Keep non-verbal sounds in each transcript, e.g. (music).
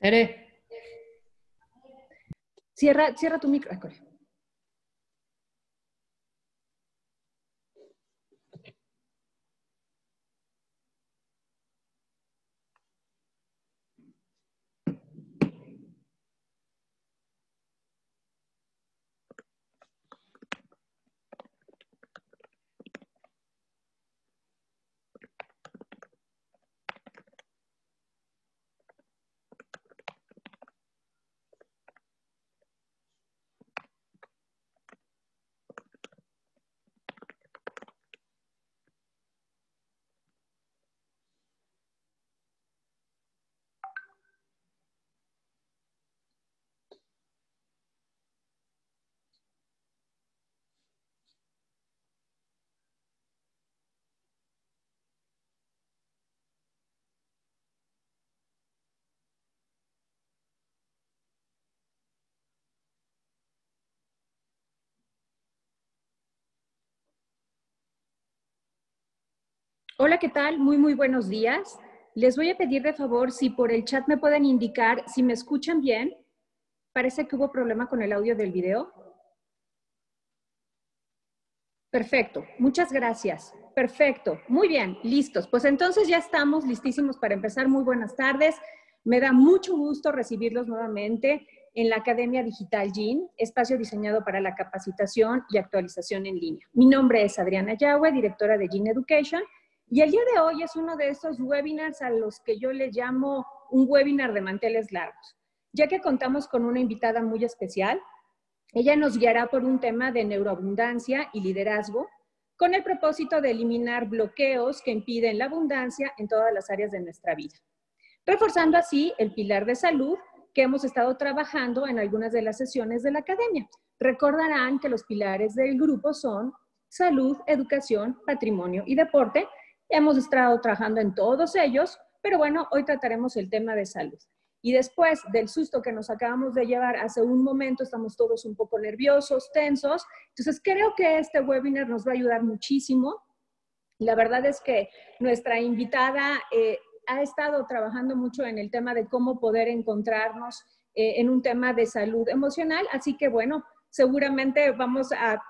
Tere. Cierra, cierra tu micro. Ay, Hola, ¿qué tal? Muy, muy buenos días. Les voy a pedir de favor si por el chat me pueden indicar si me escuchan bien. Parece que hubo problema con el audio del video. Perfecto, muchas gracias. Perfecto, muy bien, listos. Pues entonces ya estamos listísimos para empezar. Muy buenas tardes. Me da mucho gusto recibirlos nuevamente en la Academia Digital GIN, espacio diseñado para la capacitación y actualización en línea. Mi nombre es Adriana Yahweh, directora de GIN Education y el día de hoy es uno de esos webinars a los que yo le llamo un webinar de manteles largos, ya que contamos con una invitada muy especial. Ella nos guiará por un tema de neuroabundancia y liderazgo con el propósito de eliminar bloqueos que impiden la abundancia en todas las áreas de nuestra vida, reforzando así el pilar de salud que hemos estado trabajando en algunas de las sesiones de la academia. Recordarán que los pilares del grupo son salud, educación, patrimonio y deporte, Hemos estado trabajando en todos ellos, pero bueno, hoy trataremos el tema de salud. Y después del susto que nos acabamos de llevar hace un momento, estamos todos un poco nerviosos, tensos. Entonces, creo que este webinar nos va a ayudar muchísimo. La verdad es que nuestra invitada eh, ha estado trabajando mucho en el tema de cómo poder encontrarnos eh, en un tema de salud emocional. Así que, bueno, seguramente vamos a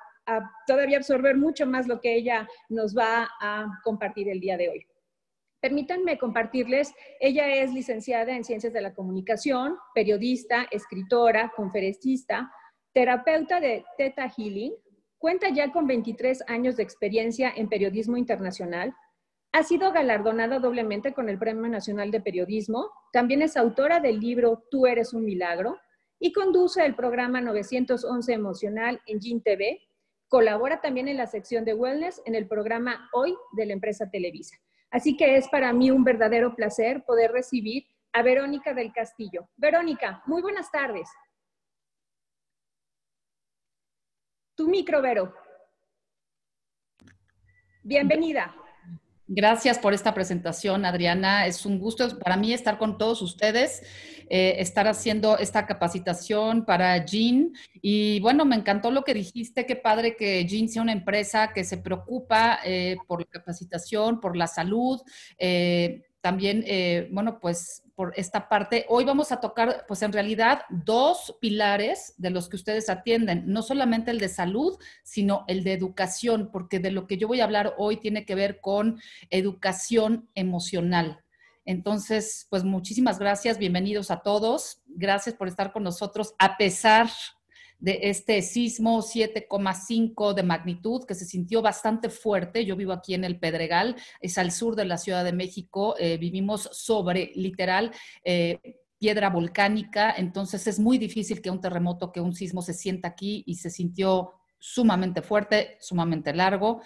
todavía absorber mucho más lo que ella nos va a compartir el día de hoy. Permítanme compartirles, ella es licenciada en Ciencias de la Comunicación, periodista, escritora, conferencista, terapeuta de Theta Healing, cuenta ya con 23 años de experiencia en periodismo internacional, ha sido galardonada doblemente con el Premio Nacional de Periodismo, también es autora del libro Tú eres un milagro y conduce el programa 911 Emocional en GIN TV, Colabora también en la sección de wellness en el programa Hoy de la empresa Televisa. Así que es para mí un verdadero placer poder recibir a Verónica del Castillo. Verónica, muy buenas tardes. Tu micro, Vero. Bienvenida. Gracias por esta presentación, Adriana. Es un gusto para mí estar con todos ustedes, eh, estar haciendo esta capacitación para Jean. Y bueno, me encantó lo que dijiste, qué padre que Jean sea una empresa que se preocupa eh, por la capacitación, por la salud. Eh, también, eh, bueno, pues por esta parte, hoy vamos a tocar, pues en realidad, dos pilares de los que ustedes atienden, no solamente el de salud, sino el de educación, porque de lo que yo voy a hablar hoy tiene que ver con educación emocional. Entonces, pues muchísimas gracias, bienvenidos a todos, gracias por estar con nosotros a pesar de este sismo 7,5 de magnitud que se sintió bastante fuerte. Yo vivo aquí en el Pedregal, es al sur de la Ciudad de México, eh, vivimos sobre literal. Eh, piedra volcánica, entonces es muy difícil que un terremoto, que un sismo se sienta aquí y se sintió sumamente fuerte, sumamente largo.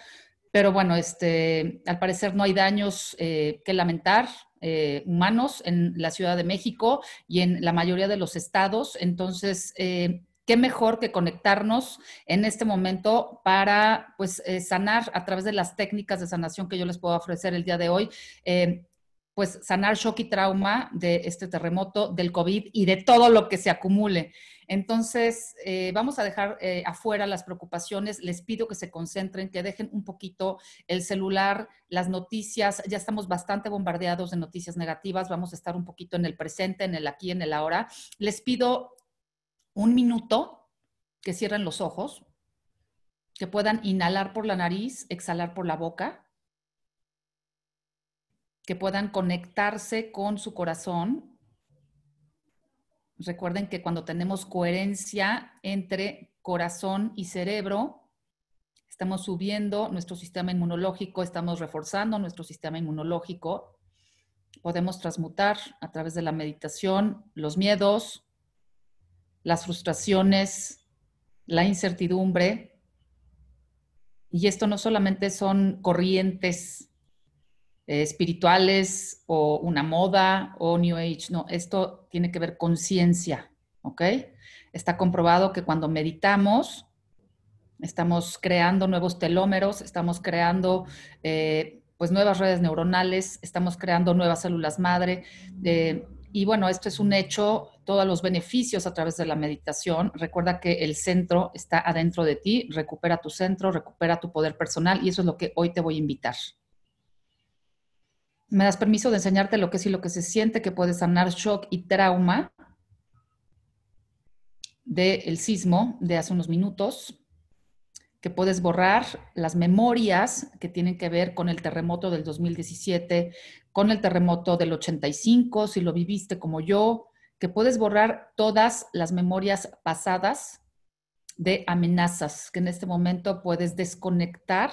Pero bueno, este, al parecer no hay daños eh, que lamentar humanos en la Ciudad de México y en la mayoría de los estados. Entonces, qué mejor que conectarnos en este momento para pues eh, sanar a través de las técnicas de sanación que yo les puedo ofrecer el día de hoy. Eh, pues sanar shock y trauma de este terremoto, del COVID y de todo lo que se acumule. Entonces, eh, vamos a dejar afuera las preocupaciones. Les pido que se concentren, que dejen un poquito el celular, las noticias. Ya estamos bastante bombardeados de noticias negativas. Vamos a estar un poquito en el presente, en el aquí, en el ahora. Les pido un minuto que cierren los ojos, que puedan inhalar por la nariz, exhalar por la boca, que puedan conectarse con su corazón. Recuerden que cuando tenemos coherencia entre corazón y cerebro, estamos subiendo nuestro sistema inmunológico, estamos reforzando nuestro sistema inmunológico. Podemos transmutar a través de la meditación los miedos, las frustraciones, la incertidumbre. Y esto no solamente son corrientes eh, espirituales o una moda o New Age, no, esto tiene que ver con ciencia, ¿ok? Está comprobado que cuando meditamos, estamos creando nuevos telómeros, estamos creando... Eh, pues nuevas redes neuronales, estamos creando nuevas células madre, eh, y bueno, esto es un hecho, todos los beneficios a través de la meditación. Recuerda que el centro está adentro de ti, recupera tu centro, recupera tu poder personal y eso es lo que hoy te voy a invitar. ¿Me das permiso de enseñarte lo que es y lo que se siente que puede sanar shock y trauma del sismo de hace unos minutos? que puedes borrar las memorias que tienen que ver con el terremoto del 2017, con el terremoto del 85, si lo viviste como yo, que puedes borrar todas las memorias pasadas de amenazas, que en este momento puedes desconectar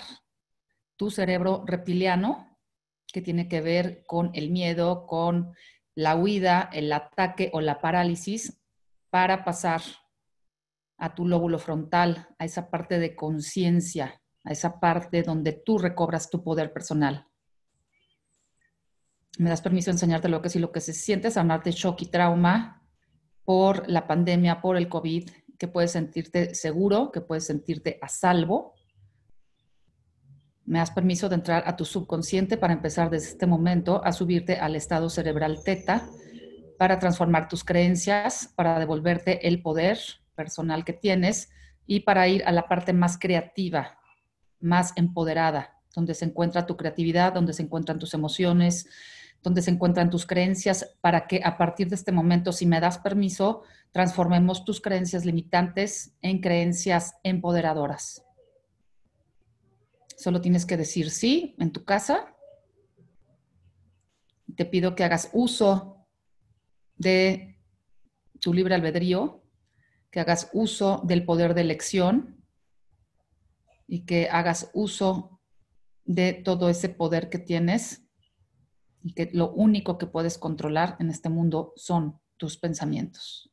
tu cerebro reptiliano, que tiene que ver con el miedo, con la huida, el ataque o la parálisis, para pasar a tu lóbulo frontal, a esa parte de conciencia, a esa parte donde tú recobras tu poder personal. Me das permiso de enseñarte lo que es y lo que se siente sanarte shock y trauma por la pandemia, por el COVID, que puedes sentirte seguro, que puedes sentirte a salvo. Me das permiso de entrar a tu subconsciente para empezar desde este momento a subirte al estado cerebral teta, para transformar tus creencias, para devolverte el poder, personal que tienes y para ir a la parte más creativa, más empoderada, donde se encuentra tu creatividad, donde se encuentran tus emociones, donde se encuentran tus creencias, para que a partir de este momento, si me das permiso, transformemos tus creencias limitantes en creencias empoderadoras. Solo tienes que decir sí en tu casa. Te pido que hagas uso de tu libre albedrío que hagas uso del poder de elección y que hagas uso de todo ese poder que tienes y que lo único que puedes controlar en este mundo son tus pensamientos.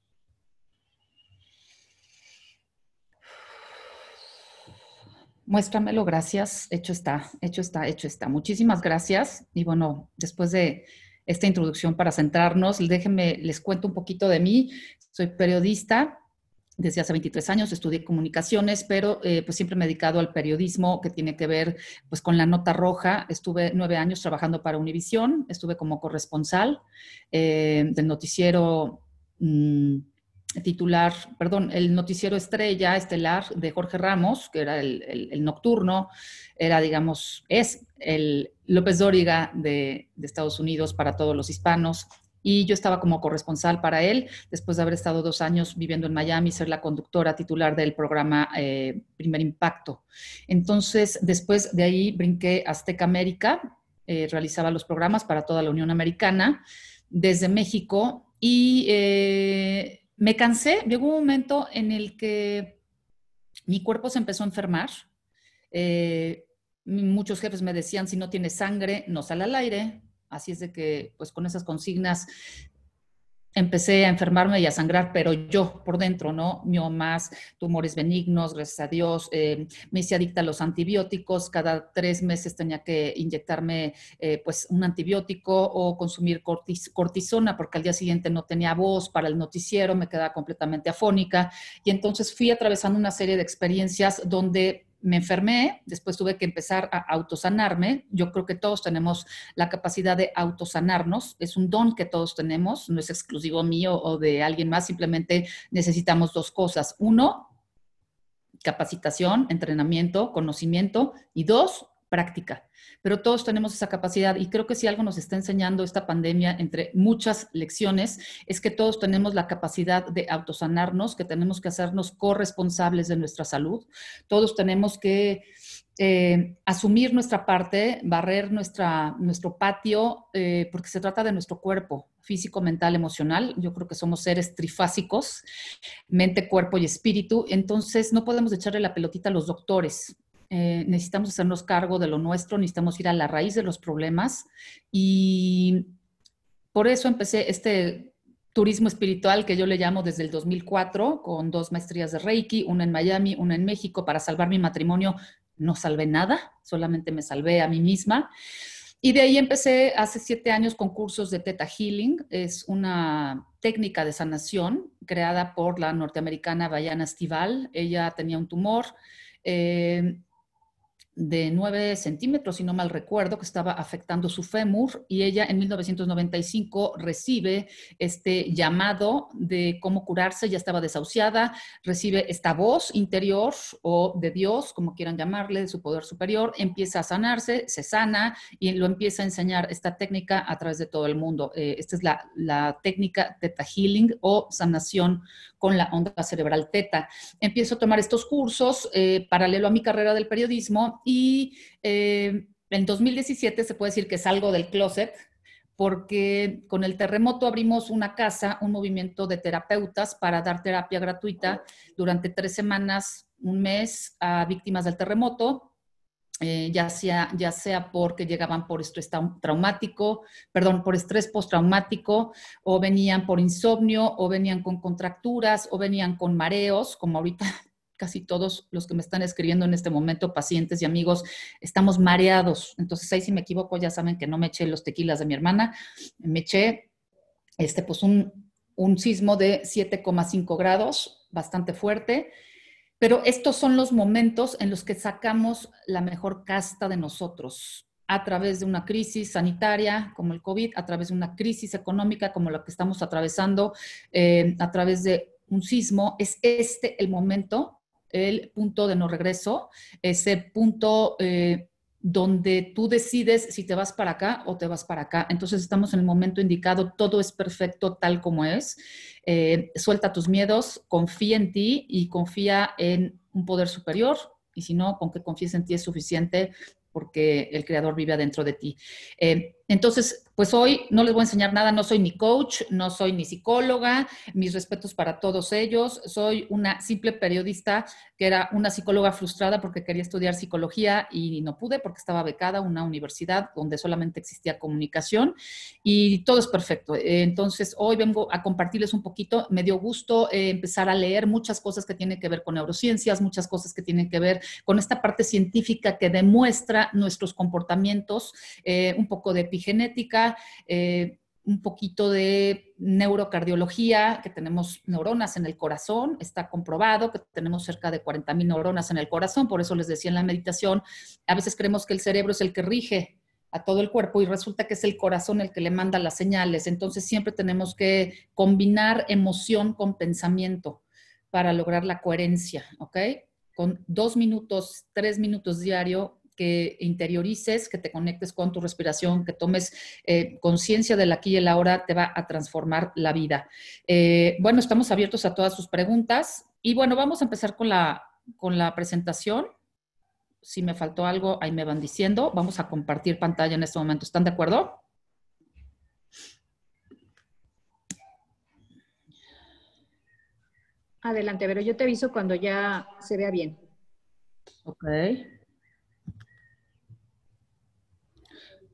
Muéstramelo, gracias. Hecho está, hecho está, hecho está. Muchísimas gracias. Y bueno, después de esta introducción para centrarnos, déjenme, les cuento un poquito de mí. Soy periodista, desde hace 23 años, estudié comunicaciones, pero eh, pues siempre me he dedicado al periodismo que tiene que ver pues con la nota roja. Estuve nueve años trabajando para Univisión, estuve como corresponsal eh, del noticiero mm, titular, perdón, el noticiero estrella, estelar de Jorge Ramos, que era el, nocturno, era digamos, es el López Dóriga de Estados Unidos para todos los hispanos y yo estaba como corresponsal para él, después de haber estado dos años viviendo en Miami, ser la conductora titular del programa eh, Primer Impacto. Entonces, después de ahí brinqué Azteca América, eh, realizaba los programas para toda la Unión Americana desde México y eh, me cansé, llegó un momento en el que mi cuerpo se empezó a enfermar. muchos jefes me decían, si no tiene sangre, no sale al aire. Así es de que, pues con esas consignas empecé a enfermarme y a sangrar, pero yo por dentro, ¿no? Miomas, tumores benignos, gracias a Dios. Eh, me hice adicta a los antibióticos. Cada tres meses tenía que inyectarme, eh, pues, un antibiótico o consumir cortisona, porque al día siguiente no tenía voz para el noticiero, me quedaba completamente afónica. Y entonces fui atravesando una serie de experiencias donde me enfermé, después tuve que empezar a autosanarme. Yo creo que todos tenemos la capacidad de autosanarnos, es un don que todos tenemos, no es exclusivo mío o de alguien más, simplemente necesitamos dos cosas. Uno, capacitación, entrenamiento, conocimiento y dos, práctica, pero todos tenemos esa capacidad y creo que si algo nos está enseñando esta pandemia, entre muchas lecciones, es que todos tenemos la capacidad de autosanarnos, que tenemos que hacernos corresponsables de nuestra salud, todos tenemos que eh, asumir nuestra parte, barrer nuestra, nuestro patio, eh, porque se trata de nuestro cuerpo físico, mental, emocional. Yo creo que somos seres trifásicos, mente, cuerpo y espíritu. Entonces, no podemos echarle la pelotita a los doctores. Eh, necesitamos hacernos cargo de lo nuestro, necesitamos ir a la raíz de los problemas y por eso empecé este turismo espiritual que yo le llamo desde el 2004 con dos maestrías de Reiki, una en Miami, una en México para salvar mi matrimonio. No salvé nada, solamente me salvé a mí misma. Y de ahí empecé hace siete años con cursos de Theta Healing. Es una técnica de sanación creada por la norteamericana Bayana Stival. Ella tenía un tumor eh, de 9 centímetros, si no mal recuerdo, que estaba afectando su fémur y ella en 1995 recibe este llamado de cómo curarse, ya estaba desahuciada, recibe esta voz interior o de Dios, como quieran llamarle, de su poder superior, empieza a sanarse, se sana y lo empieza a enseñar esta técnica a través de todo el mundo. Eh, esta es la, técnica Theta Healing o sanación con la onda cerebral Theta. Empiezo a tomar estos cursos eh, paralelo a mi carrera del periodismo y eh, en 2017 se puede decir que salgo del closet porque con el terremoto abrimos una casa, un movimiento de terapeutas para dar terapia gratuita durante tres semanas, un mes a víctimas del terremoto, eh, ya, sea, ya sea porque llegaban por estrés traumático, perdón, por estrés postraumático, o venían por insomnio, o venían con contracturas, o venían con mareos, como ahorita casi todos los que me están escribiendo en este momento, pacientes y amigos, estamos mareados. Entonces, ahí si me equivoco, ya saben que no me eché los tequilas de mi hermana, me eché este, pues un, sismo de 7,5 grados, bastante fuerte. Pero estos son los momentos en los que sacamos la mejor casta de nosotros a través de una crisis sanitaria como el COVID, a través de una crisis económica como la que estamos atravesando, eh, a través de un sismo, es este el momento el punto de no regreso, ese punto eh, donde tú decides si te vas para acá o te vas para acá. Entonces estamos en el momento indicado, todo es perfecto tal como es. Eh, suelta tus miedos, confía en ti y confía en un poder superior. Y si no, con que confíes en ti es suficiente porque el creador vive adentro de ti. Eh, entonces, pues hoy no les voy a enseñar nada, no soy ni coach, no soy ni psicóloga, mis respetos para todos ellos, soy una simple periodista que era una psicóloga frustrada porque quería estudiar psicología y no pude porque estaba becada a una universidad donde solamente existía comunicación y todo es perfecto. Entonces, hoy vengo a compartirles un poquito, me dio gusto eh, empezar a leer muchas cosas que tienen que ver con neurociencias, muchas cosas que tienen que ver con esta parte científica que demuestra nuestros comportamientos, eh, un poco de genética, eh, un poquito de neurocardiología, que tenemos neuronas en el corazón, está comprobado que tenemos cerca de 40.000 neuronas en el corazón, por eso les decía en la meditación, a veces creemos que el cerebro es el que rige a todo el cuerpo y resulta que es el corazón el que le manda las señales, entonces siempre tenemos que combinar emoción con pensamiento para lograr la coherencia, ¿ok? Con dos minutos, tres minutos diario, que interiorices, que te conectes con tu respiración, que tomes eh, conciencia del aquí y el ahora, te va a transformar la vida. Eh, bueno, estamos abiertos a todas sus preguntas y bueno, vamos a empezar con la, con la presentación. Si me faltó algo, ahí me van diciendo. Vamos a compartir pantalla en este momento. ¿Están de acuerdo? Adelante, pero yo te aviso cuando ya se vea bien. Ok.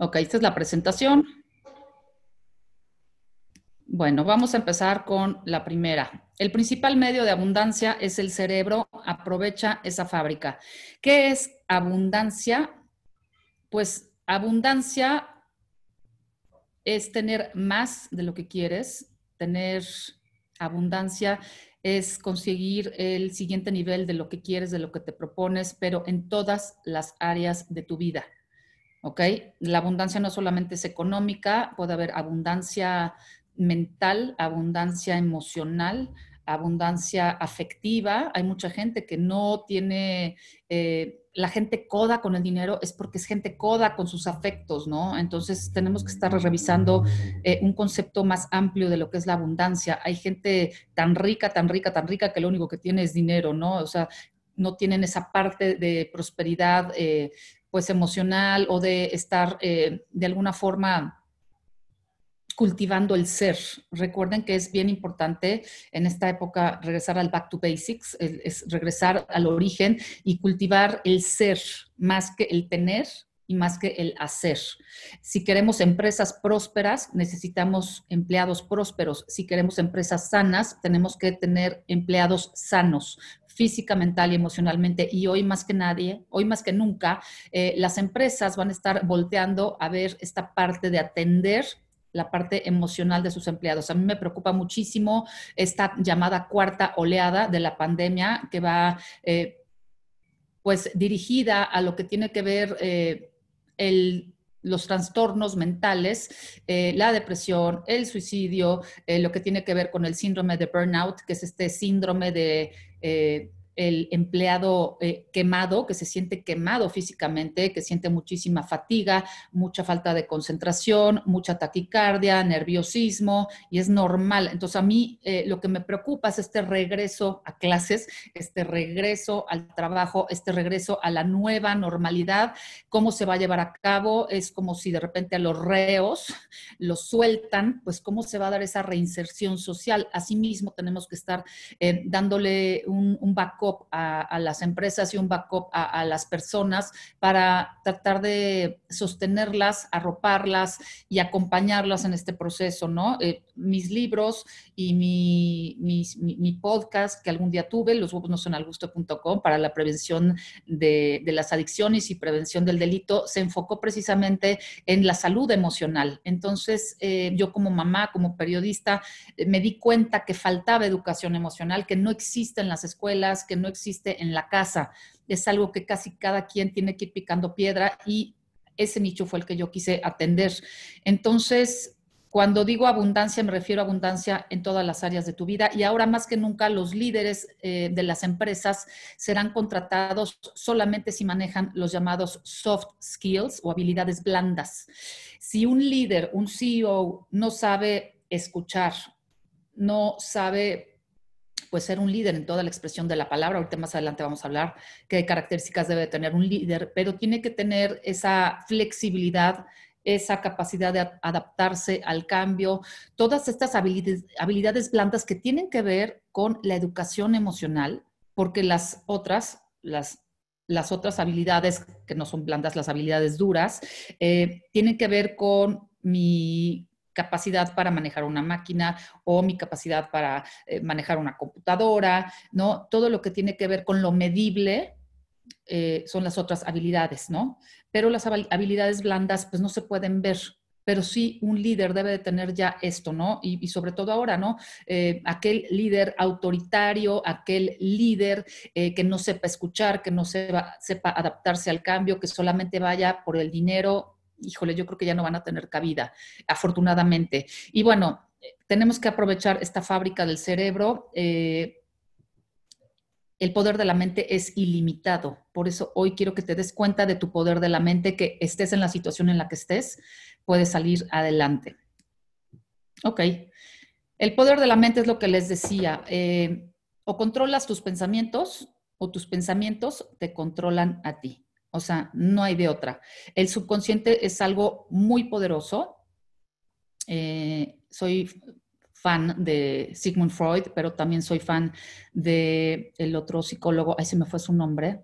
Ok, esta es la presentación. Bueno, vamos a empezar con la primera. El principal medio de abundancia es el cerebro. Aprovecha esa fábrica. ¿Qué es abundancia? Pues abundancia es tener más de lo que quieres. Tener abundancia es conseguir el siguiente nivel de lo que quieres, de lo que te propones, pero en todas las áreas de tu vida. ¿ok? La abundancia no solamente es económica, puede haber abundancia mental, abundancia emocional, abundancia afectiva. Hay mucha gente que no tiene, eh, la gente coda con el dinero es porque es gente coda con sus afectos, ¿no? Entonces tenemos que estar revisando eh, un concepto más amplio de lo que es la abundancia. Hay gente tan rica, tan rica, tan rica que lo único que tiene es dinero, ¿no? O sea, no tienen esa parte de prosperidad eh, pues emocional o de estar eh, de alguna forma cultivando el ser. Recuerden que es bien importante en esta época regresar al back to basics, es regresar al origen y cultivar el ser más que el tener y más que el hacer. Si queremos empresas prósperas, necesitamos empleados prósperos. Si queremos empresas sanas, tenemos que tener empleados sanos, física, mental y emocionalmente. Y hoy más que nadie, hoy más que nunca, eh, las empresas van a estar volteando a ver esta parte de atender la parte emocional de sus empleados. A mí me preocupa muchísimo esta llamada cuarta oleada de la pandemia que va eh, pues dirigida a lo que tiene que ver eh, los trastornos mentales, la depresión, el suicidio, lo que tiene que ver con el síndrome de burnout, que es este síndrome de eh, el empleado eh, quemado, que se siente quemado físicamente, que siente muchísima fatiga, mucha falta de concentración, mucha taquicardia, nerviosismo, y es normal. Entonces a mí eh, lo que me preocupa es este regreso a clases, este regreso al trabajo, este regreso a la nueva normalidad, cómo se va a llevar a cabo, es como si de repente a los reos los sueltan, pues cómo se va a dar esa reinserción social. Asimismo, tenemos que estar eh, dándole un, un a, las empresas y un backup a, las personas para tratar de sostenerlas, arroparlas y acompañarlas en este proceso, ¿no? Eh, mis libros y mi, mi, podcast que algún día tuve, los huevos no son al gusto.com, para la prevención de, de las adicciones y prevención del delito, se enfocó precisamente en la salud emocional. Entonces, eh, yo como mamá, como periodista, eh, me di cuenta que faltaba educación emocional, que no existe en las escuelas, que no existe en la casa. Es algo que casi cada quien tiene que ir picando piedra y ese nicho fue el que yo quise atender. Entonces, cuando digo abundancia, me refiero a abundancia en todas las áreas de tu vida y ahora más que nunca los líderes eh, de las empresas serán contratados solamente si manejan los llamados soft skills o habilidades blandas. Si un líder, un CEO, no sabe escuchar, no sabe pues ser un líder en toda la expresión de la palabra. Ahorita más adelante vamos a hablar qué características debe tener un líder, pero tiene que tener esa flexibilidad esa capacidad de adaptarse al cambio, todas estas habilidades, habilidades blandas que tienen que ver con la educación emocional, porque las otras, las, otras habilidades que no son blandas, las habilidades duras, eh, tienen que ver con mi capacidad para manejar una máquina o mi capacidad para eh, manejar una computadora, ¿no? Todo lo que tiene que ver con lo medible eh, son las otras habilidades, ¿no? Pero las habilidades blandas, pues no se pueden ver. Pero sí, un líder debe de tener ya esto, ¿no? Y, sobre todo ahora, ¿no? Eh, aquel líder autoritario, aquel líder que no sepa escuchar, que no sepa, sepa adaptarse al cambio, que solamente vaya por el dinero, híjole, yo creo que ya no van a tener cabida, afortunadamente. Y bueno, eh, tenemos que aprovechar esta fábrica del cerebro. Eh, el poder de la mente es ilimitado. Por eso hoy quiero que te des cuenta de tu poder de la mente, que estés en la situación en la que estés, puedes salir adelante. Ok. El poder de la mente es lo que les decía. Eh, o controlas tus pensamientos o tus pensamientos te controlan a ti. O sea, no hay de otra. El subconsciente es algo muy poderoso. Eh, soy fan de Sigmund Freud, pero también soy fan de el otro psicólogo, ahí se me fue su nombre,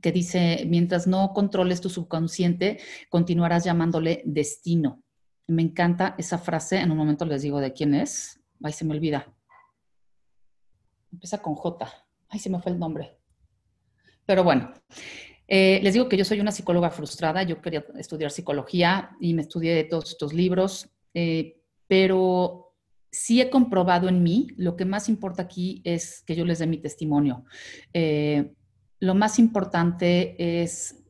que dice, mientras no controles tu subconsciente, continuarás llamándole destino. Me encanta esa frase, en un momento les digo de quién es, ahí se me olvida. Empieza con J, ahí se me fue el nombre. Pero bueno, eh, les digo que yo soy una psicóloga frustrada, yo quería estudiar psicología y me estudié todos estos libros, eh, pero sí he comprobado en mí, lo que más importa aquí es que yo les dé mi testimonio. Eh, lo más importante es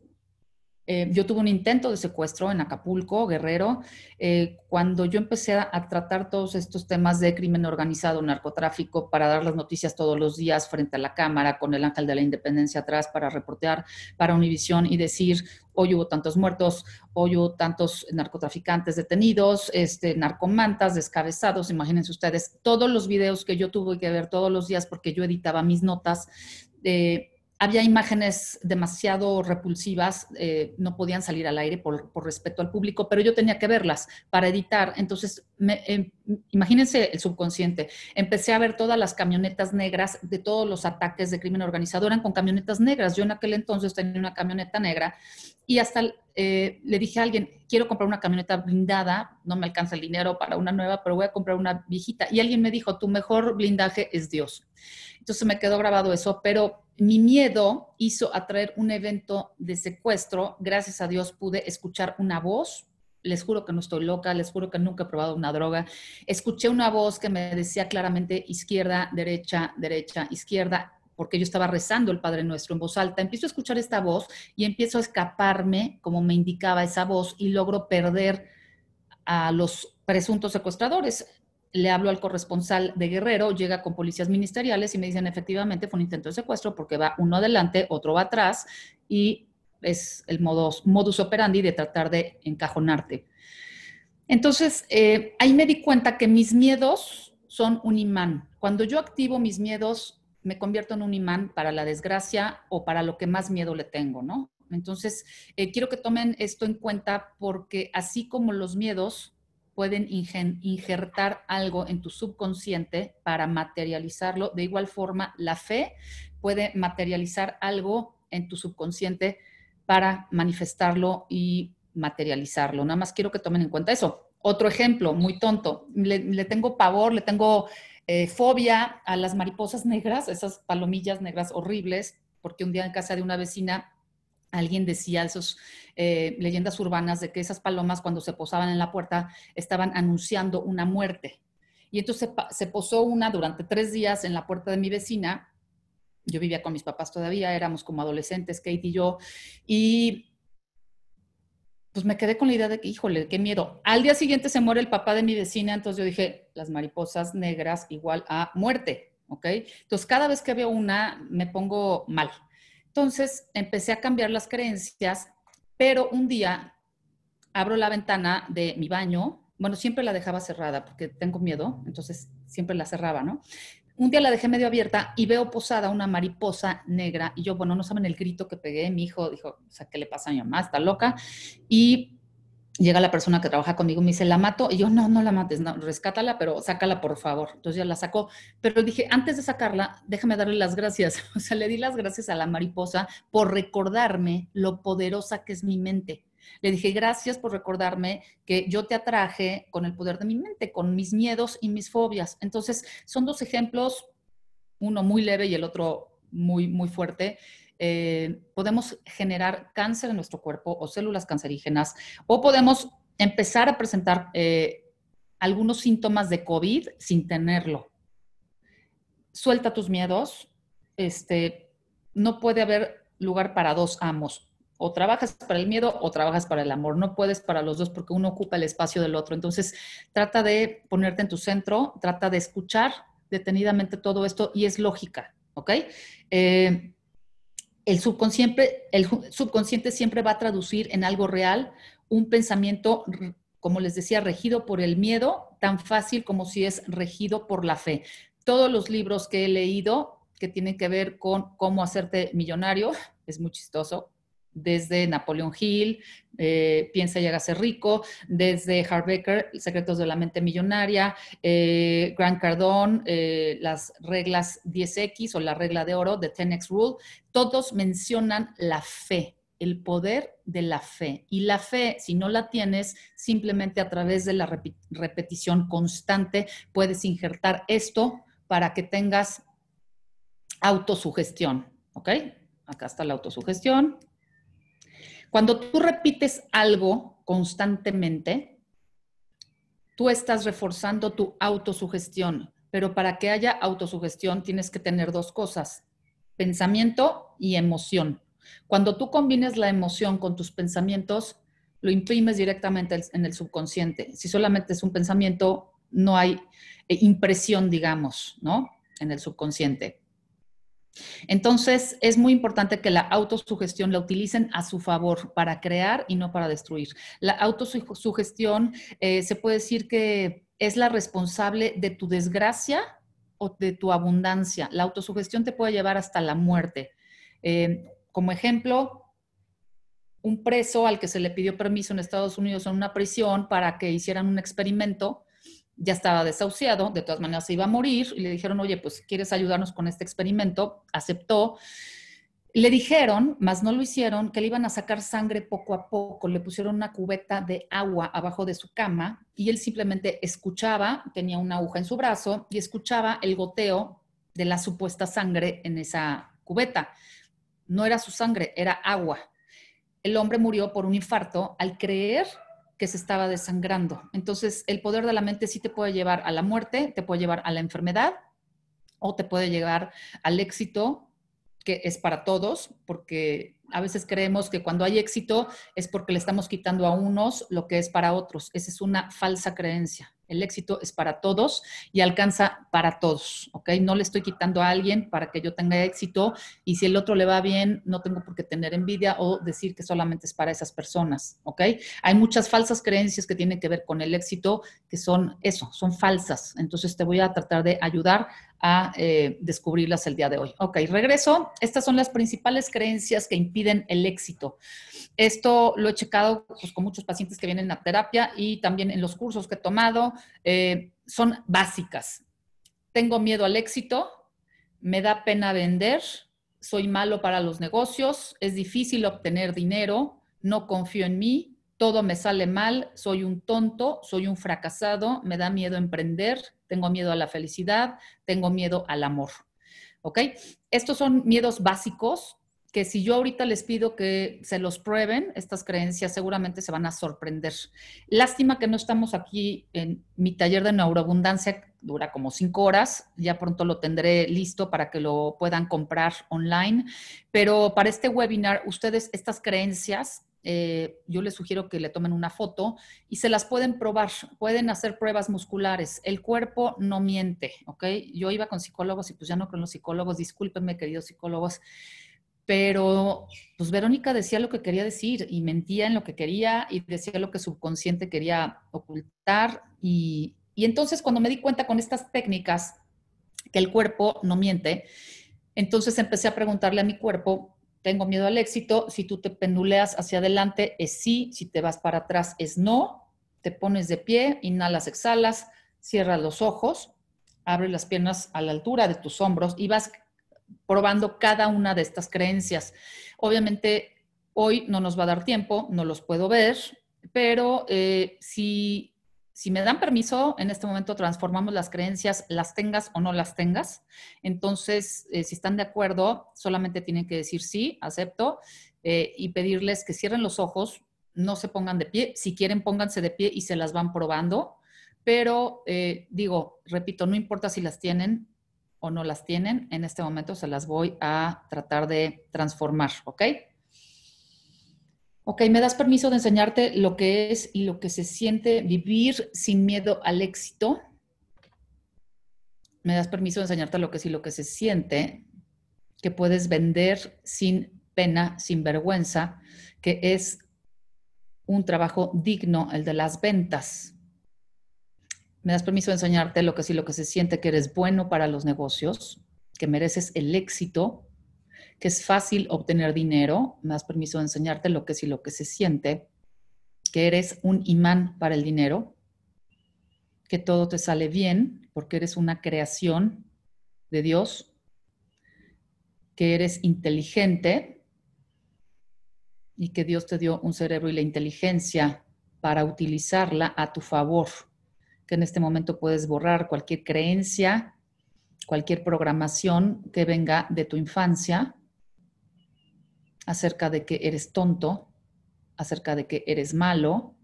eh, yo tuve un intento de secuestro en Acapulco, Guerrero, eh, cuando yo empecé a, tratar todos estos temas de crimen organizado, narcotráfico, para dar las noticias todos los días frente a la cámara, con el ángel de la independencia atrás, para reportear para Univisión y decir, hoy hubo tantos muertos, hoy hubo tantos narcotraficantes detenidos, este, narcomantas, descabezados, imagínense ustedes, todos los videos que yo tuve que ver todos los días porque yo editaba mis notas. Eh, había imágenes demasiado repulsivas, eh, no podían salir al aire por, respeto al público, pero yo tenía que verlas para editar. Entonces, me, em, imagínense el subconsciente. Empecé a ver todas las camionetas negras de todos los ataques de crimen organizado, eran con camionetas negras. Yo en aquel entonces tenía una camioneta negra y hasta eh, le dije a alguien, quiero comprar una camioneta blindada, no me alcanza el dinero para una nueva, pero voy a comprar una viejita. Y alguien me dijo, tu mejor blindaje es Dios. Entonces me quedó grabado eso, pero mi miedo hizo atraer un evento de secuestro. Gracias a Dios pude escuchar una voz. Les juro que no estoy loca, les juro que nunca he probado una droga. Escuché una voz que me decía claramente izquierda, derecha, derecha, izquierda, porque yo estaba rezando el Padre Nuestro en voz alta. Empiezo a escuchar esta voz y empiezo a escaparme como me indicaba esa voz y logro perder a los presuntos secuestradores le hablo al corresponsal de Guerrero, llega con policías ministeriales y me dicen efectivamente fue un intento de secuestro porque va uno adelante, otro va atrás y es el modus, operandi de tratar de encajonarte. Entonces, eh, ahí me di cuenta que mis miedos son un imán. Cuando yo activo mis miedos, me convierto en un imán para la desgracia o para lo que más miedo le tengo, ¿no? Entonces, eh, quiero que tomen esto en cuenta porque así como los miedos, pueden injertar algo en tu subconsciente para materializarlo. De igual forma, la fe puede materializar algo en tu subconsciente para manifestarlo y materializarlo. Nada más quiero que tomen en cuenta eso. Otro ejemplo, muy tonto. Le, tengo pavor, le tengo eh, fobia a las mariposas negras, esas palomillas negras horribles, porque un día en casa de una vecina alguien decía esas eh, leyendas urbanas de que esas palomas cuando se posaban en la puerta estaban anunciando una muerte. Y entonces se, posó una durante tres días en la puerta de mi vecina. Yo vivía con mis papás todavía, éramos como adolescentes, Kate y yo. Y pues me quedé con la idea de que, híjole, qué miedo. Al día siguiente se muere el papá de mi vecina, entonces yo dije, las mariposas negras igual a muerte, ¿ok? Entonces cada vez que veo una me pongo mal. Entonces empecé a cambiar las creencias, pero un día abro la ventana de mi baño. Bueno, siempre la dejaba cerrada porque tengo miedo, entonces siempre la cerraba, ¿no? Un día la dejé medio abierta y veo posada una mariposa negra. Y yo, bueno, no saben el grito que pegué. Mi hijo dijo, o sea, ¿qué le pasa a mi mamá? Está loca. Y llega la persona que trabaja conmigo y me dice, la mato. Y yo, no, no la mates, no, rescátala, pero sácala, por favor. Entonces ya la sacó. Pero dije, antes de sacarla, déjame darle las gracias. (laughs) O sea, le di las gracias a la mariposa por recordarme lo poderosa que es mi mente. Le dije, gracias por recordarme que yo te atraje con el poder de mi mente, con mis miedos y mis fobias. Entonces, son dos ejemplos, uno muy leve y el otro muy, muy fuerte, eh, podemos generar cáncer en nuestro cuerpo o células cancerígenas, o podemos empezar a presentar eh, algunos síntomas de COVID sin tenerlo. Suelta tus miedos. Este, no puede haber lugar para dos amos. O trabajas para el miedo o trabajas para el amor. No puedes para los dos porque uno ocupa el espacio del otro. Entonces, trata de ponerte en tu centro, trata de escuchar detenidamente todo esto y es lógica, ¿ok? Eh, el subconsciente, el subconsciente siempre va a traducir en algo real un pensamiento, como les decía, regido por el miedo, tan fácil como si es regido por la fe. Todos los libros que he leído que tienen que ver con cómo hacerte millonario, (laughs) es muy chistoso, desde Napoleon Hill, eh, Piensa y hágase rico, desde Harbecker, Secretos de la mente millonaria, eh, Grant Cardone, eh, las reglas 10X o la regla de oro, de 10X Rule, todos mencionan la fe, el poder de la fe. Y la fe, si no la tienes, simplemente a través de la repetición constante puedes injertar esto para que tengas autosugestión, ¿ok? Acá está la autosugestión. Cuando tú repites algo constantemente, tú estás reforzando tu autosugestión, pero para que haya autosugestión tienes que tener dos cosas, pensamiento y emoción. Cuando tú combines la emoción con tus pensamientos, lo imprimes directamente en el subconsciente. Si solamente es un pensamiento, no hay eh, impresión, digamos, ¿no? En el subconsciente. Entonces, es muy importante que la autosugestión la utilicen a su favor para crear y no para destruir. La autosugestión eh, se puede decir que es la responsable de tu desgracia o de tu abundancia. La autosugestión te puede llevar hasta la muerte. Eh, como ejemplo, un preso al que se le pidió permiso en Estados Unidos en una prisión para que hicieran un experimento ya estaba desahuciado, de todas maneras se iba a morir, y le dijeron, oye, pues quieres ayudarnos con este experimento, aceptó. Le dijeron, más no lo hicieron, que le iban a sacar sangre poco a poco, le pusieron una cubeta de agua abajo de su cama y él simplemente escuchaba, tenía una aguja en su brazo y escuchaba el goteo de la supuesta sangre en esa cubeta. No era su sangre, era agua. El hombre murió por un infarto al creer que se estaba desangrando. Entonces, el poder de la mente sí te puede llevar a la muerte, te puede llevar a la enfermedad o te puede llevar al éxito, que es para todos, porque a veces creemos que cuando hay éxito es porque le estamos quitando a unos lo que es para otros. Esa es una falsa creencia. El éxito es para todos y alcanza para todos, ¿ok? No le estoy quitando a alguien para que yo tenga éxito y si el otro le va bien, no tengo por qué tener envidia o decir que solamente es para esas personas, ¿ok? Hay muchas falsas creencias que tienen que ver con el éxito que son eso, son falsas. Entonces te voy a tratar de ayudar a eh, descubrirlas el día de hoy. Ok, regreso. Estas son las principales creencias que impiden el éxito. Esto lo he checado pues, con muchos pacientes que vienen a terapia y también en los cursos que he tomado. Eh, son básicas. Tengo miedo al éxito, me da pena vender, soy malo para los negocios, es difícil obtener dinero, no confío en mí, todo me sale mal, soy un tonto, soy un fracasado, me da miedo emprender, tengo miedo a la felicidad, tengo miedo al amor. ¿Ok? Estos son miedos básicos que si yo ahorita les pido que se los prueben, estas creencias seguramente se van a sorprender. Lástima que no estamos aquí en mi taller de neuroabundancia, dura como cinco horas, ya pronto lo tendré listo para que lo puedan comprar online, pero para este webinar, ustedes estas creencias eh, yo les sugiero que le tomen una foto y se las pueden probar, pueden hacer pruebas musculares. El cuerpo no miente, ¿ok? Yo iba con psicólogos y pues ya no con los psicólogos, discúlpenme queridos psicólogos, pero pues Verónica decía lo que quería decir y mentía en lo que quería y decía lo que subconsciente quería ocultar. Y, y entonces cuando me di cuenta con estas técnicas que el cuerpo no miente, entonces empecé a preguntarle a mi cuerpo, tengo miedo al éxito, si tú te penduleas hacia adelante es sí, si te vas para atrás es no, te pones de pie, inhalas, exhalas, cierras los ojos, abres las piernas a la altura de tus hombros y vas probando cada una de estas creencias. Obviamente, hoy no nos va a dar tiempo, no los puedo ver, pero eh, si, si me dan permiso, en este momento transformamos las creencias, las tengas o no las tengas. Entonces, eh, si están de acuerdo, solamente tienen que decir sí, acepto, eh, y pedirles que cierren los ojos, no se pongan de pie. Si quieren, pónganse de pie y se las van probando. Pero digo, repito, no importa si las tienen, o no las tienen, en este momento se las voy a tratar de transformar, ¿ok? Ok, ¿me das permiso de enseñarte lo que es y lo que se siente vivir sin miedo al éxito? ¿Me das permiso de enseñarte lo que es y lo que se siente que puedes vender sin pena, sin vergüenza, que es un trabajo digno, el de las ventas? me das permiso de enseñarte lo que sí, lo que se siente, que eres bueno para los negocios, que mereces el éxito, que es fácil obtener dinero, me das permiso de enseñarte lo que sí, lo que se siente, que eres un imán para el dinero, que todo te sale bien porque eres una creación de Dios, que eres inteligente y que Dios te dio un cerebro y la inteligencia para utilizarla a tu favor que en este momento puedes borrar cualquier creencia, cualquier programación que venga de tu infancia acerca de que eres tonto, acerca de que eres malo.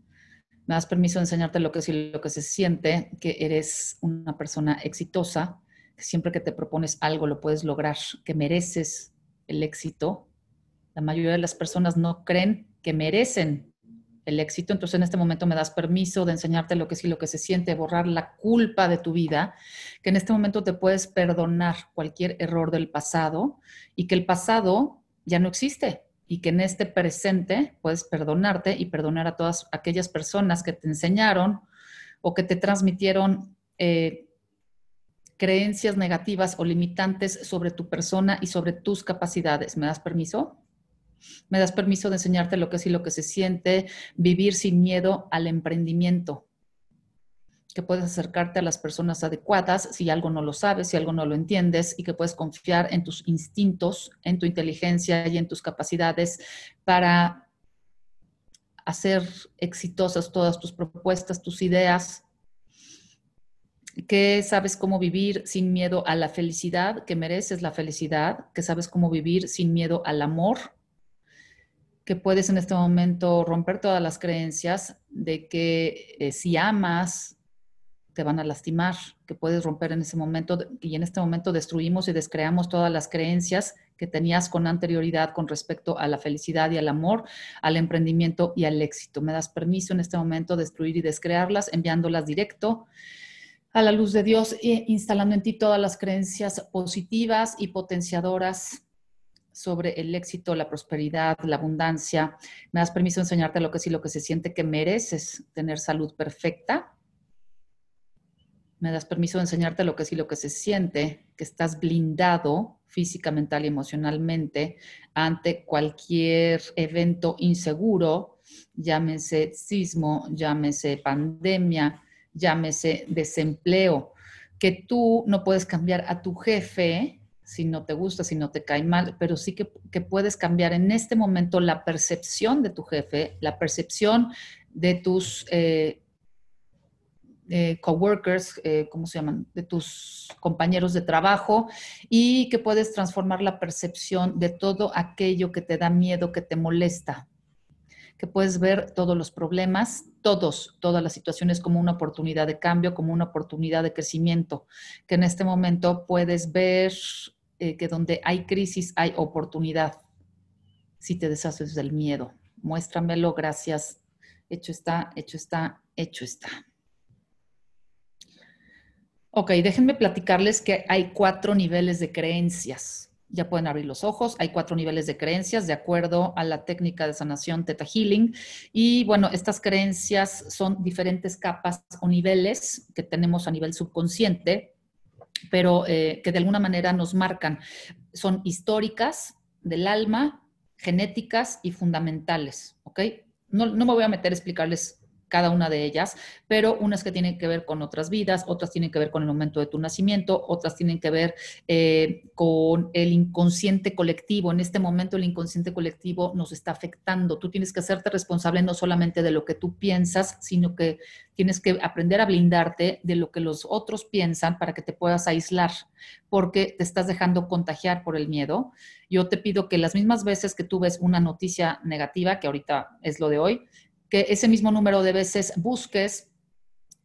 Me das permiso de enseñarte lo que es y lo que se siente, que eres una persona exitosa, que siempre que te propones algo lo puedes lograr, que mereces el éxito. La mayoría de las personas no creen que merecen el éxito. Entonces en este momento me das permiso de enseñarte lo que es lo que se siente, borrar la culpa de tu vida, que en este momento te puedes perdonar cualquier error del pasado y que el pasado ya no existe y que en este presente puedes perdonarte y perdonar a todas aquellas personas que te enseñaron o que te transmitieron. Eh, creencias negativas o limitantes sobre tu persona y sobre tus capacidades. ¿Me das permiso? Me das permiso de enseñarte lo que es y lo que se siente, vivir sin miedo al emprendimiento, que puedes acercarte a las personas adecuadas si algo no lo sabes, si algo no lo entiendes y que puedes confiar en tus instintos, en tu inteligencia y en tus capacidades para hacer exitosas todas tus propuestas, tus ideas, que sabes cómo vivir sin miedo a la felicidad, que mereces la felicidad, que sabes cómo vivir sin miedo al amor, que puedes en este momento romper todas las creencias de que eh, si amas te van a lastimar, que puedes romper en ese momento y en este momento destruimos y descreamos todas las creencias que tenías con anterioridad con respecto a la felicidad y al amor, al emprendimiento y al éxito. Me das permiso en este momento destruir y descrearlas enviándolas directo a la luz de Dios e instalando en ti todas las creencias positivas y potenciadoras sobre el éxito, la prosperidad, la abundancia. Me das permiso de enseñarte lo que es y lo que se siente que mereces, tener salud perfecta. Me das permiso de enseñarte lo que es y lo que se siente, que estás blindado física, mental y emocionalmente ante cualquier evento inseguro, llámese sismo, llámese pandemia, llámese desempleo, que tú no puedes cambiar a tu jefe, si no te gusta, si no te cae mal, pero sí que, puedes cambiar en este momento la percepción de tu jefe, la percepción de tus eh, eh, coworkers, eh, ¿cómo se llaman? De tus compañeros de trabajo y que puedes transformar la percepción de todo aquello que te da miedo, que te molesta, que puedes ver todos los problemas, todos, todas las situaciones como una oportunidad de cambio, como una oportunidad de crecimiento, que en este momento puedes ver eh, que donde hay crisis hay oportunidad. Si te deshaces del miedo, muéstramelo, gracias. Hecho está, hecho está, hecho está. Ok, déjenme platicarles que hay cuatro niveles de creencias. Ya pueden abrir los ojos. Hay cuatro niveles de creencias de acuerdo a la técnica de sanación Theta Healing. Y bueno, estas creencias son diferentes capas o niveles que tenemos a nivel subconsciente pero eh, que de alguna manera nos marcan. Son históricas del alma, genéticas y fundamentales, ¿ok? No, no me voy a meter a explicarles cada una de ellas, pero unas que tienen que ver con otras vidas, otras tienen que ver con el momento de tu nacimiento, otras tienen que ver eh, con el inconsciente colectivo. En este momento el inconsciente colectivo nos está afectando. Tú tienes que hacerte responsable no solamente de lo que tú piensas, sino que tienes que aprender a blindarte de lo que los otros piensan para que te puedas aislar, porque te estás dejando contagiar por el miedo. Yo te pido que las mismas veces que tú ves una noticia negativa, que ahorita es lo de hoy, que ese mismo número de veces busques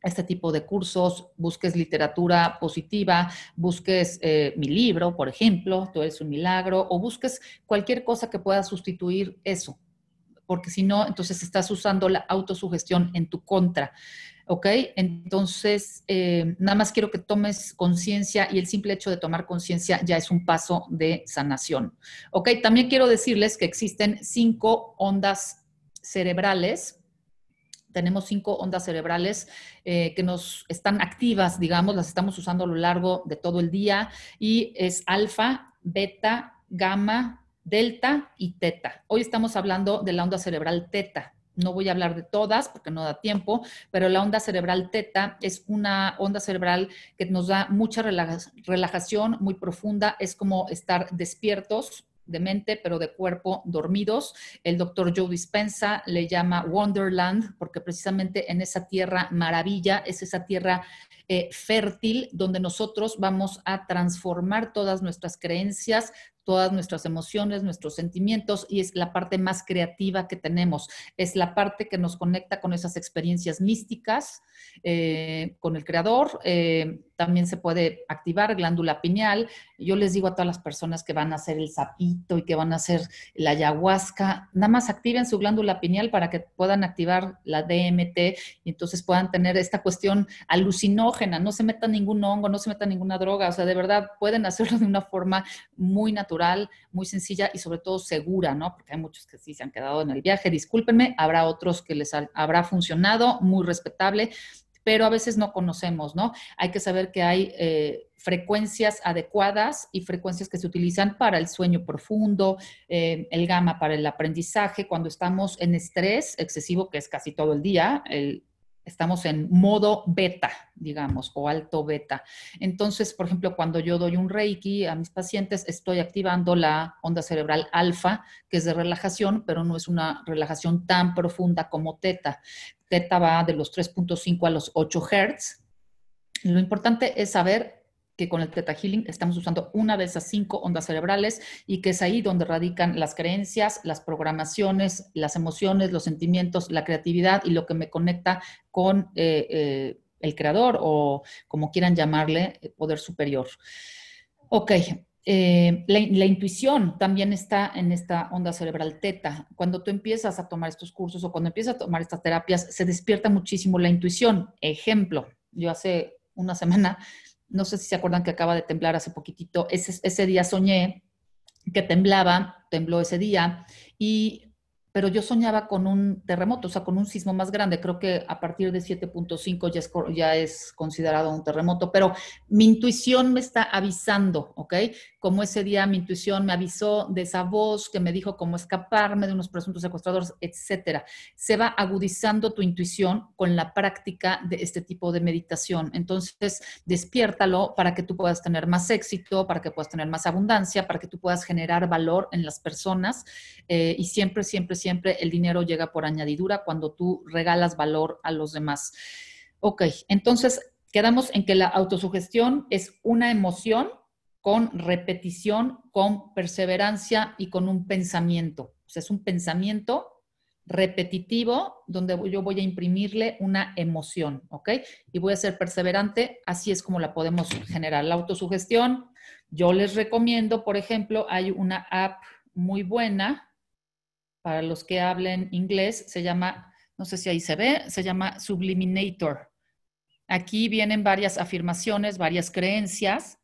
este tipo de cursos, busques literatura positiva, busques eh, mi libro, por ejemplo, Tú eres un milagro, o busques cualquier cosa que pueda sustituir eso, porque si no, entonces estás usando la autosugestión en tu contra. ¿Ok? Entonces, eh, nada más quiero que tomes conciencia y el simple hecho de tomar conciencia ya es un paso de sanación. ¿Ok? También quiero decirles que existen cinco ondas cerebrales. Tenemos cinco ondas cerebrales eh, que nos están activas, digamos, las estamos usando a lo largo de todo el día y es alfa, beta, gamma, delta y teta. Hoy estamos hablando de la onda cerebral teta. No voy a hablar de todas porque no da tiempo, pero la onda cerebral teta es una onda cerebral que nos da mucha relajación muy profunda, es como estar despiertos de mente, pero de cuerpo dormidos. El doctor Joe Dispensa le llama Wonderland, porque precisamente en esa tierra maravilla, es esa tierra eh, fértil donde nosotros vamos a transformar todas nuestras creencias, todas nuestras emociones, nuestros sentimientos y es la parte más creativa que tenemos. Es la parte que nos conecta con esas experiencias místicas, eh, con el creador. Eh, también se puede activar glándula pineal. Yo les digo a todas las personas que van a hacer el sapito y que van a hacer la ayahuasca, nada más activen su glándula pineal para que puedan activar la DMT y entonces puedan tener esta cuestión alucinógena. No se meta ningún hongo, no se meta ninguna droga. O sea, de verdad pueden hacerlo de una forma muy natural natural, muy sencilla y sobre todo segura, ¿no? Porque hay muchos que sí se han quedado en el viaje, discúlpenme, habrá otros que les habrá funcionado, muy respetable, pero a veces no conocemos, ¿no? Hay que saber que hay eh, frecuencias adecuadas y frecuencias que se utilizan para el sueño profundo, eh, el gamma para el aprendizaje, cuando estamos en estrés excesivo, que es casi todo el día, el estamos en modo beta, digamos, o alto beta. Entonces, por ejemplo, cuando yo doy un reiki a mis pacientes, estoy activando la onda cerebral alfa, que es de relajación, pero no es una relajación tan profunda como teta. Teta va de los 3.5 a los 8 Hz. Lo importante es saber con el Theta Healing estamos usando una de esas cinco ondas cerebrales y que es ahí donde radican las creencias, las programaciones, las emociones, los sentimientos, la creatividad y lo que me conecta con eh, eh, el creador o como quieran llamarle, eh, poder superior. Ok, la, la, intuición también está en esta onda cerebral teta. Cuando tú empiezas a tomar estos cursos o cuando empiezas a tomar estas terapias, se despierta muchísimo la intuición. Ejemplo, yo hace una semana no sé si se acuerdan que acaba de temblar hace poquitito, ese, ese día soñé que temblaba, tembló ese día, y pero yo soñaba con un terremoto, o sea, con un sismo más grande. Creo que a partir de 7.5 ya es, ya es considerado un terremoto, pero mi intuición me está avisando, ¿ok? como ese día mi intuición me avisó de esa voz que me dijo cómo escaparme de unos presuntos secuestradores, etcétera. Se va agudizando tu intuición con la práctica de este tipo de meditación. Entonces, despiértalo para que tú puedas tener más éxito, para que puedas tener más abundancia, para que tú puedas generar valor en las personas. Eh, y siempre, siempre, siempre el dinero llega por añadidura cuando tú regalas valor a los demás. Ok, entonces quedamos en que la autosugestión es una emoción con repetición, con perseverancia y con un pensamiento. O es un pensamiento repetitivo donde yo voy a imprimirle una emoción, ¿ok? Y voy a ser perseverante, así es como la podemos generar. La autosugestión, yo les recomiendo, por ejemplo, hay una app muy buena para los que hablen inglés, se llama, no sé si ahí se ve, se llama Subliminator. Aquí vienen varias afirmaciones, varias creencias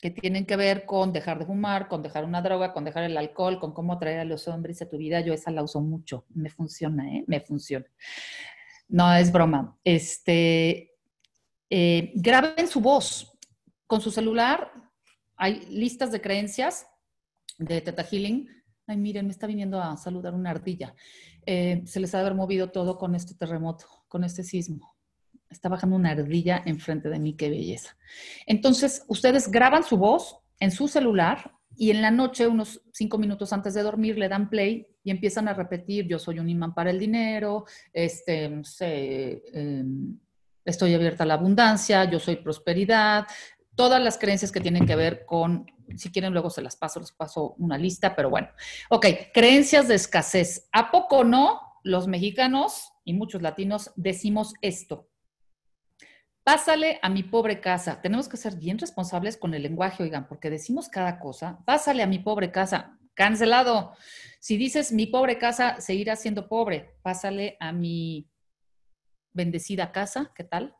que tienen que ver con dejar de fumar, con dejar una droga, con dejar el alcohol, con cómo atraer a los hombres a tu vida. Yo esa la uso mucho, me funciona, ¿eh? me funciona. No es broma. Este, eh, graben su voz con su celular. Hay listas de creencias de Teta Healing. Ay, miren, me está viniendo a saludar una ardilla. Eh, se les ha de haber movido todo con este terremoto, con este sismo está bajando una ardilla enfrente de mí, qué belleza. Entonces, ustedes graban su voz en su celular y en la noche, unos cinco minutos antes de dormir, le dan play y empiezan a repetir, yo soy un imán para el dinero, este, em, estoy abierta a la abundancia, yo soy prosperidad, todas las creencias que tienen que ver con, si quieren luego se las paso, les paso una lista, pero bueno. Ok, creencias de escasez. ¿A poco no los mexicanos y muchos latinos decimos esto? Pásale a mi pobre casa. Tenemos que ser bien responsables con el lenguaje, oigan, porque decimos cada cosa. Pásale a mi pobre casa. Cancelado. Si dices mi pobre casa, seguirá siendo pobre. Pásale a mi bendecida casa. ¿Qué tal?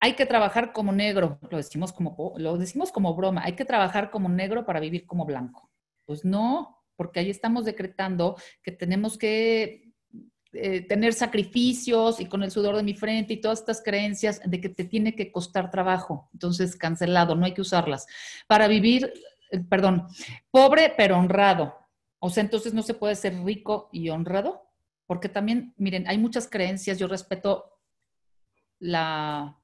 Hay que trabajar como negro. Lo decimos como, lo decimos como broma. Hay que trabajar como negro para vivir como blanco. Pues no, porque ahí estamos decretando que tenemos que eh, tener sacrificios y con el sudor de mi frente y todas estas creencias de que te tiene que costar trabajo. Entonces, cancelado, no hay que usarlas. Para vivir, eh, perdón, pobre pero honrado. O sea, entonces no se puede ser rico y honrado, porque también, miren, hay muchas creencias, yo respeto la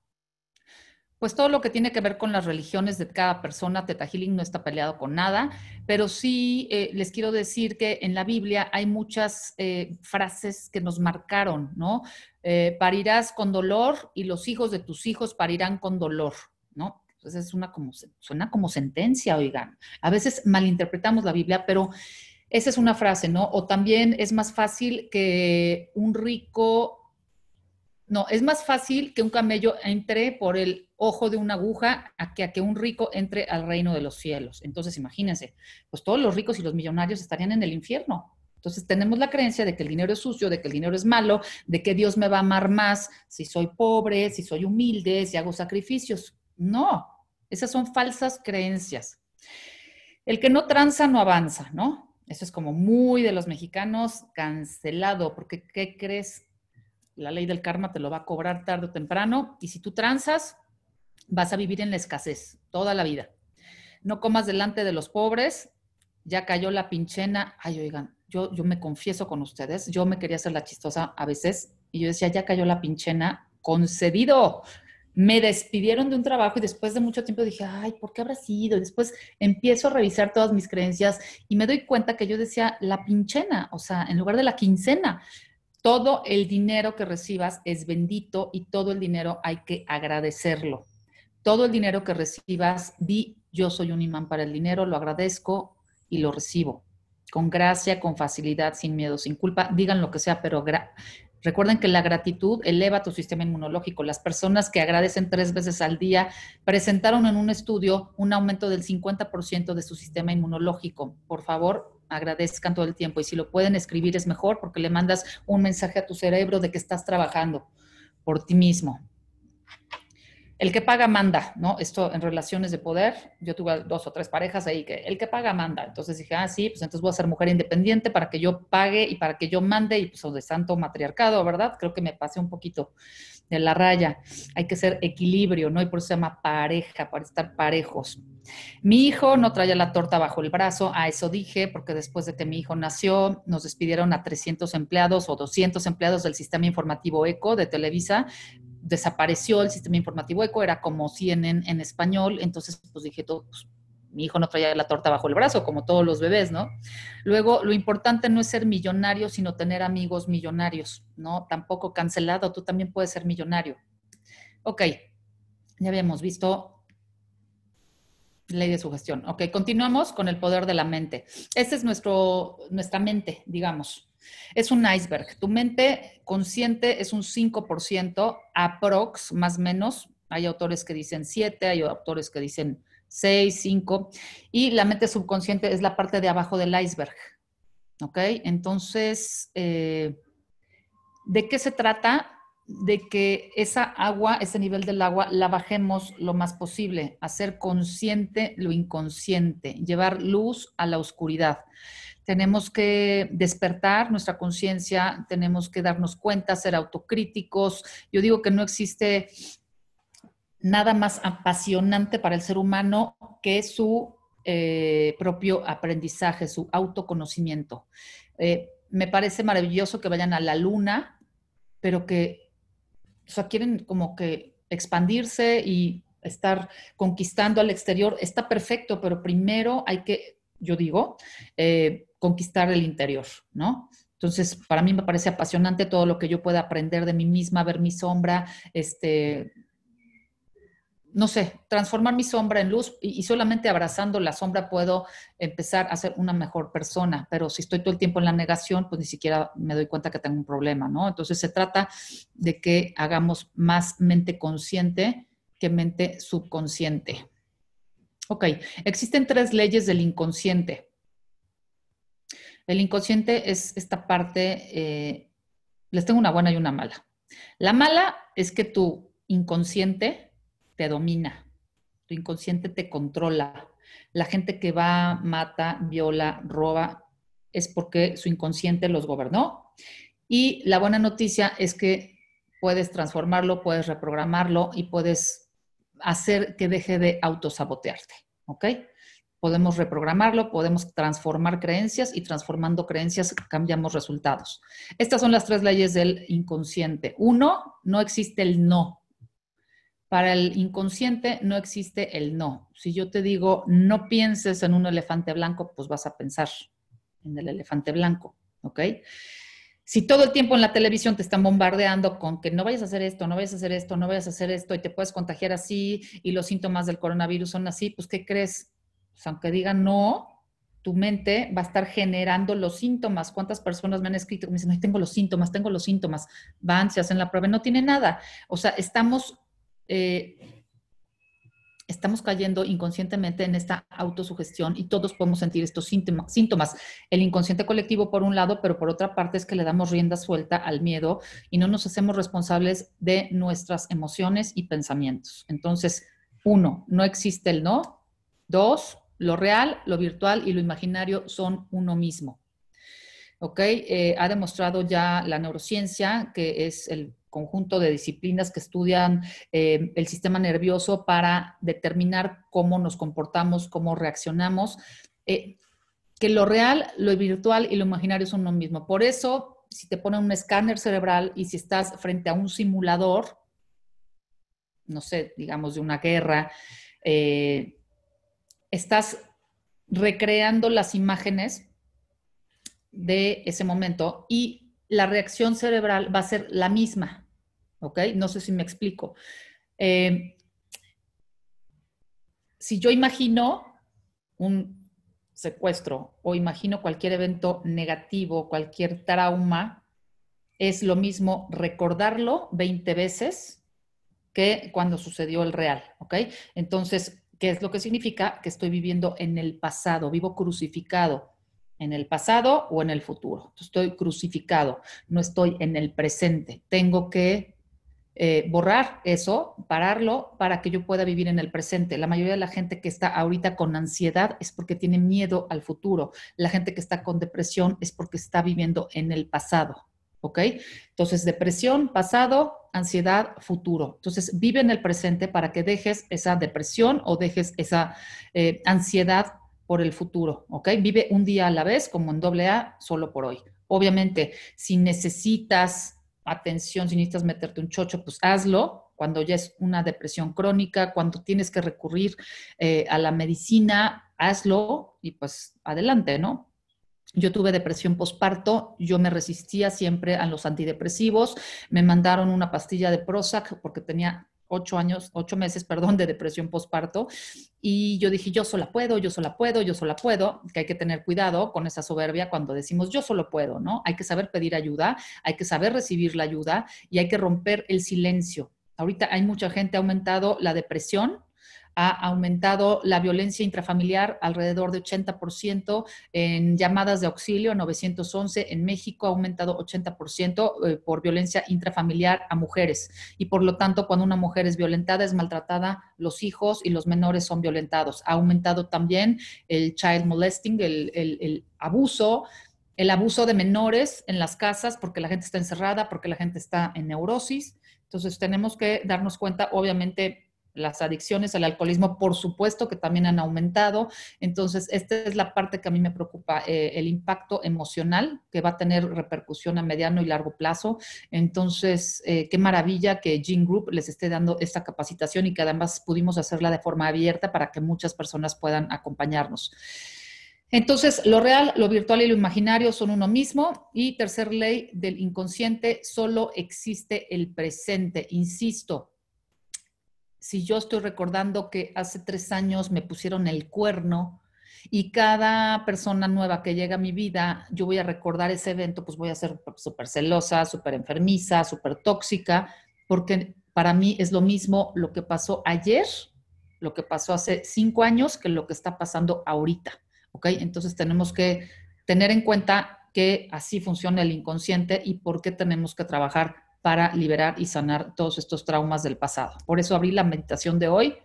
pues todo lo que tiene que ver con las religiones de cada persona, Teta no está peleado con nada, pero sí eh, les quiero decir que en la Biblia hay muchas eh, frases que nos marcaron, ¿no? Eh, parirás con dolor y los hijos de tus hijos parirán con dolor, ¿no? Entonces es una como, suena como sentencia, oigan. A veces malinterpretamos la Biblia, pero esa es una frase, ¿no? O también es más fácil que un rico no, es más fácil que un camello entre por el ojo de una aguja a que, a que un rico entre al reino de los cielos. Entonces, imagínense, pues todos los ricos y los millonarios estarían en el infierno. Entonces tenemos la creencia de que el dinero es sucio, de que el dinero es malo, de que Dios me va a amar más si soy pobre, si soy humilde, si hago sacrificios. No, esas son falsas creencias. El que no tranza no avanza, ¿no? Eso es como muy de los mexicanos cancelado, porque ¿qué crees? La ley del karma te lo va a cobrar tarde o temprano y si tú transas vas a vivir en la escasez toda la vida. No comas delante de los pobres, ya cayó la pinchena. Ay, oigan, yo, yo me confieso con ustedes, yo me quería hacer la chistosa a veces y yo decía, ya cayó la pinchena, concedido. Me despidieron de un trabajo y después de mucho tiempo dije, ay, ¿por qué habrá sido? Y después empiezo a revisar todas mis creencias y me doy cuenta que yo decía la pinchena, o sea, en lugar de la quincena. Todo el dinero que recibas es bendito y todo el dinero hay que agradecerlo. Todo el dinero que recibas, di, yo soy un imán para el dinero, lo agradezco y lo recibo. Con gracia, con facilidad, sin miedo, sin culpa, digan lo que sea, pero Recuerden que la gratitud eleva tu sistema inmunológico. Las personas que agradecen tres veces al día presentaron en un estudio un aumento del 50% de su sistema inmunológico. Por favor, agradezcan todo el tiempo. Y si lo pueden escribir es mejor porque le mandas un mensaje a tu cerebro de que estás trabajando por ti mismo. El que paga manda, ¿no? Esto en relaciones de poder. Yo tuve dos o tres parejas ahí que el que paga manda. Entonces dije, ah, sí, pues entonces voy a ser mujer independiente para que yo pague y para que yo mande y pues de santo matriarcado, ¿verdad? Creo que me pasé un poquito de la raya. Hay que ser equilibrio, ¿no? Y por eso se llama pareja, para estar parejos. Mi hijo no traía la torta bajo el brazo, a eso dije, porque después de que mi hijo nació, nos despidieron a 300 empleados o 200 empleados del sistema informativo ECO de Televisa. Desapareció el sistema informativo ECO, era como CNN en español, entonces pues dije, todos. Pues, mi hijo no traía la torta bajo el brazo, como todos los bebés, ¿no? Luego, lo importante no es ser millonario, sino tener amigos millonarios, ¿no? Tampoco cancelado, tú también puedes ser millonario. Ok, ya habíamos visto ley de sugestión. Ok, continuamos con el poder de la mente. Esta es nuestro, nuestra mente, digamos. Es un iceberg. Tu mente consciente es un 5%, aprox, más o menos. Hay autores que dicen 7, hay autores que dicen 6, 5. Y la mente subconsciente es la parte de abajo del iceberg. ¿Ok? Entonces, eh, ¿de qué se trata? De que esa agua, ese nivel del agua, la bajemos lo más posible, hacer consciente lo inconsciente, llevar luz a la oscuridad. Tenemos que despertar nuestra conciencia, tenemos que darnos cuenta, ser autocríticos. Yo digo que no existe nada más apasionante para el ser humano que su eh, propio aprendizaje, su autoconocimiento. Eh, me parece maravilloso que vayan a la luna, pero que, quieren como que expandirse y estar conquistando al exterior. Está perfecto, pero primero hay que, yo digo, eh, conquistar el interior, ¿no? Entonces, para mí me parece apasionante todo lo que yo pueda aprender de mí misma, ver mi sombra, este, no sé, transformar mi sombra en luz y, solamente abrazando la sombra puedo empezar a ser una mejor persona, pero si estoy todo el tiempo en la negación, pues ni siquiera me doy cuenta que tengo un problema, ¿no? Entonces se trata de que hagamos más mente consciente que mente subconsciente. Ok, existen tres leyes del inconsciente. El inconsciente es esta parte, eh, les tengo una buena y una mala. La mala es que tu inconsciente te domina, tu inconsciente te controla. La gente que va, mata, viola, roba, es porque su inconsciente los gobernó. Y la buena noticia es que puedes transformarlo, puedes reprogramarlo y puedes hacer que deje de autosabotearte, ¿ok? Podemos reprogramarlo, podemos transformar creencias y transformando creencias cambiamos resultados. Estas son las tres leyes del inconsciente. Uno, no existe el no. Para el inconsciente no existe el no. Si yo te digo no pienses en un elefante blanco, pues vas a pensar en el elefante blanco, ¿ok? Si todo el tiempo en la televisión te están bombardeando con que no vayas a hacer esto, no vayas a hacer esto, no vayas a hacer esto y te puedes contagiar así y los síntomas del coronavirus son así, pues ¿qué crees? Pues, aunque diga no, tu mente va a estar generando los síntomas. ¿Cuántas personas me han escrito que me dicen, tengo los síntomas, tengo los síntomas? Van, se hacen la prueba, no tiene nada. O sea, estamos eh, estamos cayendo inconscientemente en esta autosugestión y todos podemos sentir estos síntomas. El inconsciente colectivo por un lado, pero por otra parte es que le damos rienda suelta al miedo y no nos hacemos responsables de nuestras emociones y pensamientos. Entonces, uno, no existe el no. Dos, lo real, lo virtual y lo imaginario son uno mismo. ¿ok? Eh, ha demostrado ya la neurociencia, que es el conjunto de disciplinas que estudian eh, el sistema nervioso para determinar cómo nos comportamos, cómo reaccionamos, eh, que lo real, lo virtual y lo imaginario son lo mismo. Por eso, si te ponen un escáner cerebral y si estás frente a un simulador, no sé, digamos, de una guerra, eh, estás recreando las imágenes de ese momento y la reacción cerebral va a ser la misma. No sé si me explico. Eh, si yo imagino un secuestro o imagino cualquier evento negativo, cualquier trauma, es lo mismo recordarlo 20 veces que cuando sucedió el real, ¿ok? Entonces, ¿qué es lo que significa? Que estoy viviendo en el pasado, vivo crucificado, en el pasado o en el futuro. Estoy crucificado, no estoy en el presente. Tengo que eh, borrar eso, pararlo, para que yo pueda vivir en el presente. La mayoría de la gente que está ahorita con ansiedad es porque tiene miedo al futuro. La gente que está con depresión es porque está viviendo en el pasado. ¿Ok? Entonces, depresión, pasado, ansiedad, futuro. Entonces, vive en el presente para que dejes esa depresión o dejes esa eh, ansiedad por el futuro. ¿Ok? Vive un día a la vez, como en doble A, solo por hoy. Obviamente, si necesitas atención, si necesitas meterte un chocho, pues hazlo. Cuando ya es una depresión crónica, cuando tienes que recurrir eh, a la medicina, hazlo y pues adelante, ¿no? Yo tuve depresión posparto, yo me resistía siempre a los antidepresivos, me mandaron una pastilla de Prozac porque tenía ocho años, ocho meses, perdón, de depresión postparto Y yo dije, yo sola puedo, yo sola puedo, yo sola puedo, que hay que tener cuidado con esa soberbia cuando decimos yo solo puedo, ¿no? Hay que saber pedir ayuda, hay que saber recibir la ayuda y hay que romper el silencio. Ahorita hay mucha gente, ha aumentado la depresión ha aumentado la violencia intrafamiliar alrededor de 80%, en llamadas de auxilio 911 en México ha aumentado 80% eh, por violencia intrafamiliar a mujeres y por lo tanto cuando una mujer es violentada es maltratada, los hijos y los menores son violentados. Ha aumentado también el child molesting, el, el, el abuso el abuso de menores en las casas porque la gente está encerrada, porque la gente está en neurosis. Entonces tenemos que darnos cuenta, obviamente, las adicciones al alcoholismo, por supuesto, que también han aumentado. Entonces, esta es la parte que a mí me preocupa, eh, el impacto emocional que va a tener repercusión a mediano y largo plazo. Entonces, eh, qué maravilla que Gene Group les esté dando esta capacitación y que además pudimos hacerla de forma abierta para que muchas personas puedan acompañarnos. Entonces, lo real, lo virtual y lo imaginario son uno mismo. Y tercer ley del inconsciente, solo existe el presente. Insisto, si yo estoy recordando que hace tres años me pusieron el cuerno y cada persona nueva que llega a mi vida, yo voy a recordar ese evento, pues voy a ser súper celosa, súper enfermiza, súper tóxica, porque para mí es lo mismo lo que pasó ayer, lo que pasó hace cinco años, que lo que está pasando ahorita. ¿Ok? Entonces tenemos que tener en cuenta que así funciona el inconsciente y por qué tenemos que trabajar para liberar y sanar todos estos traumas del pasado. Por eso abrí la meditación de hoy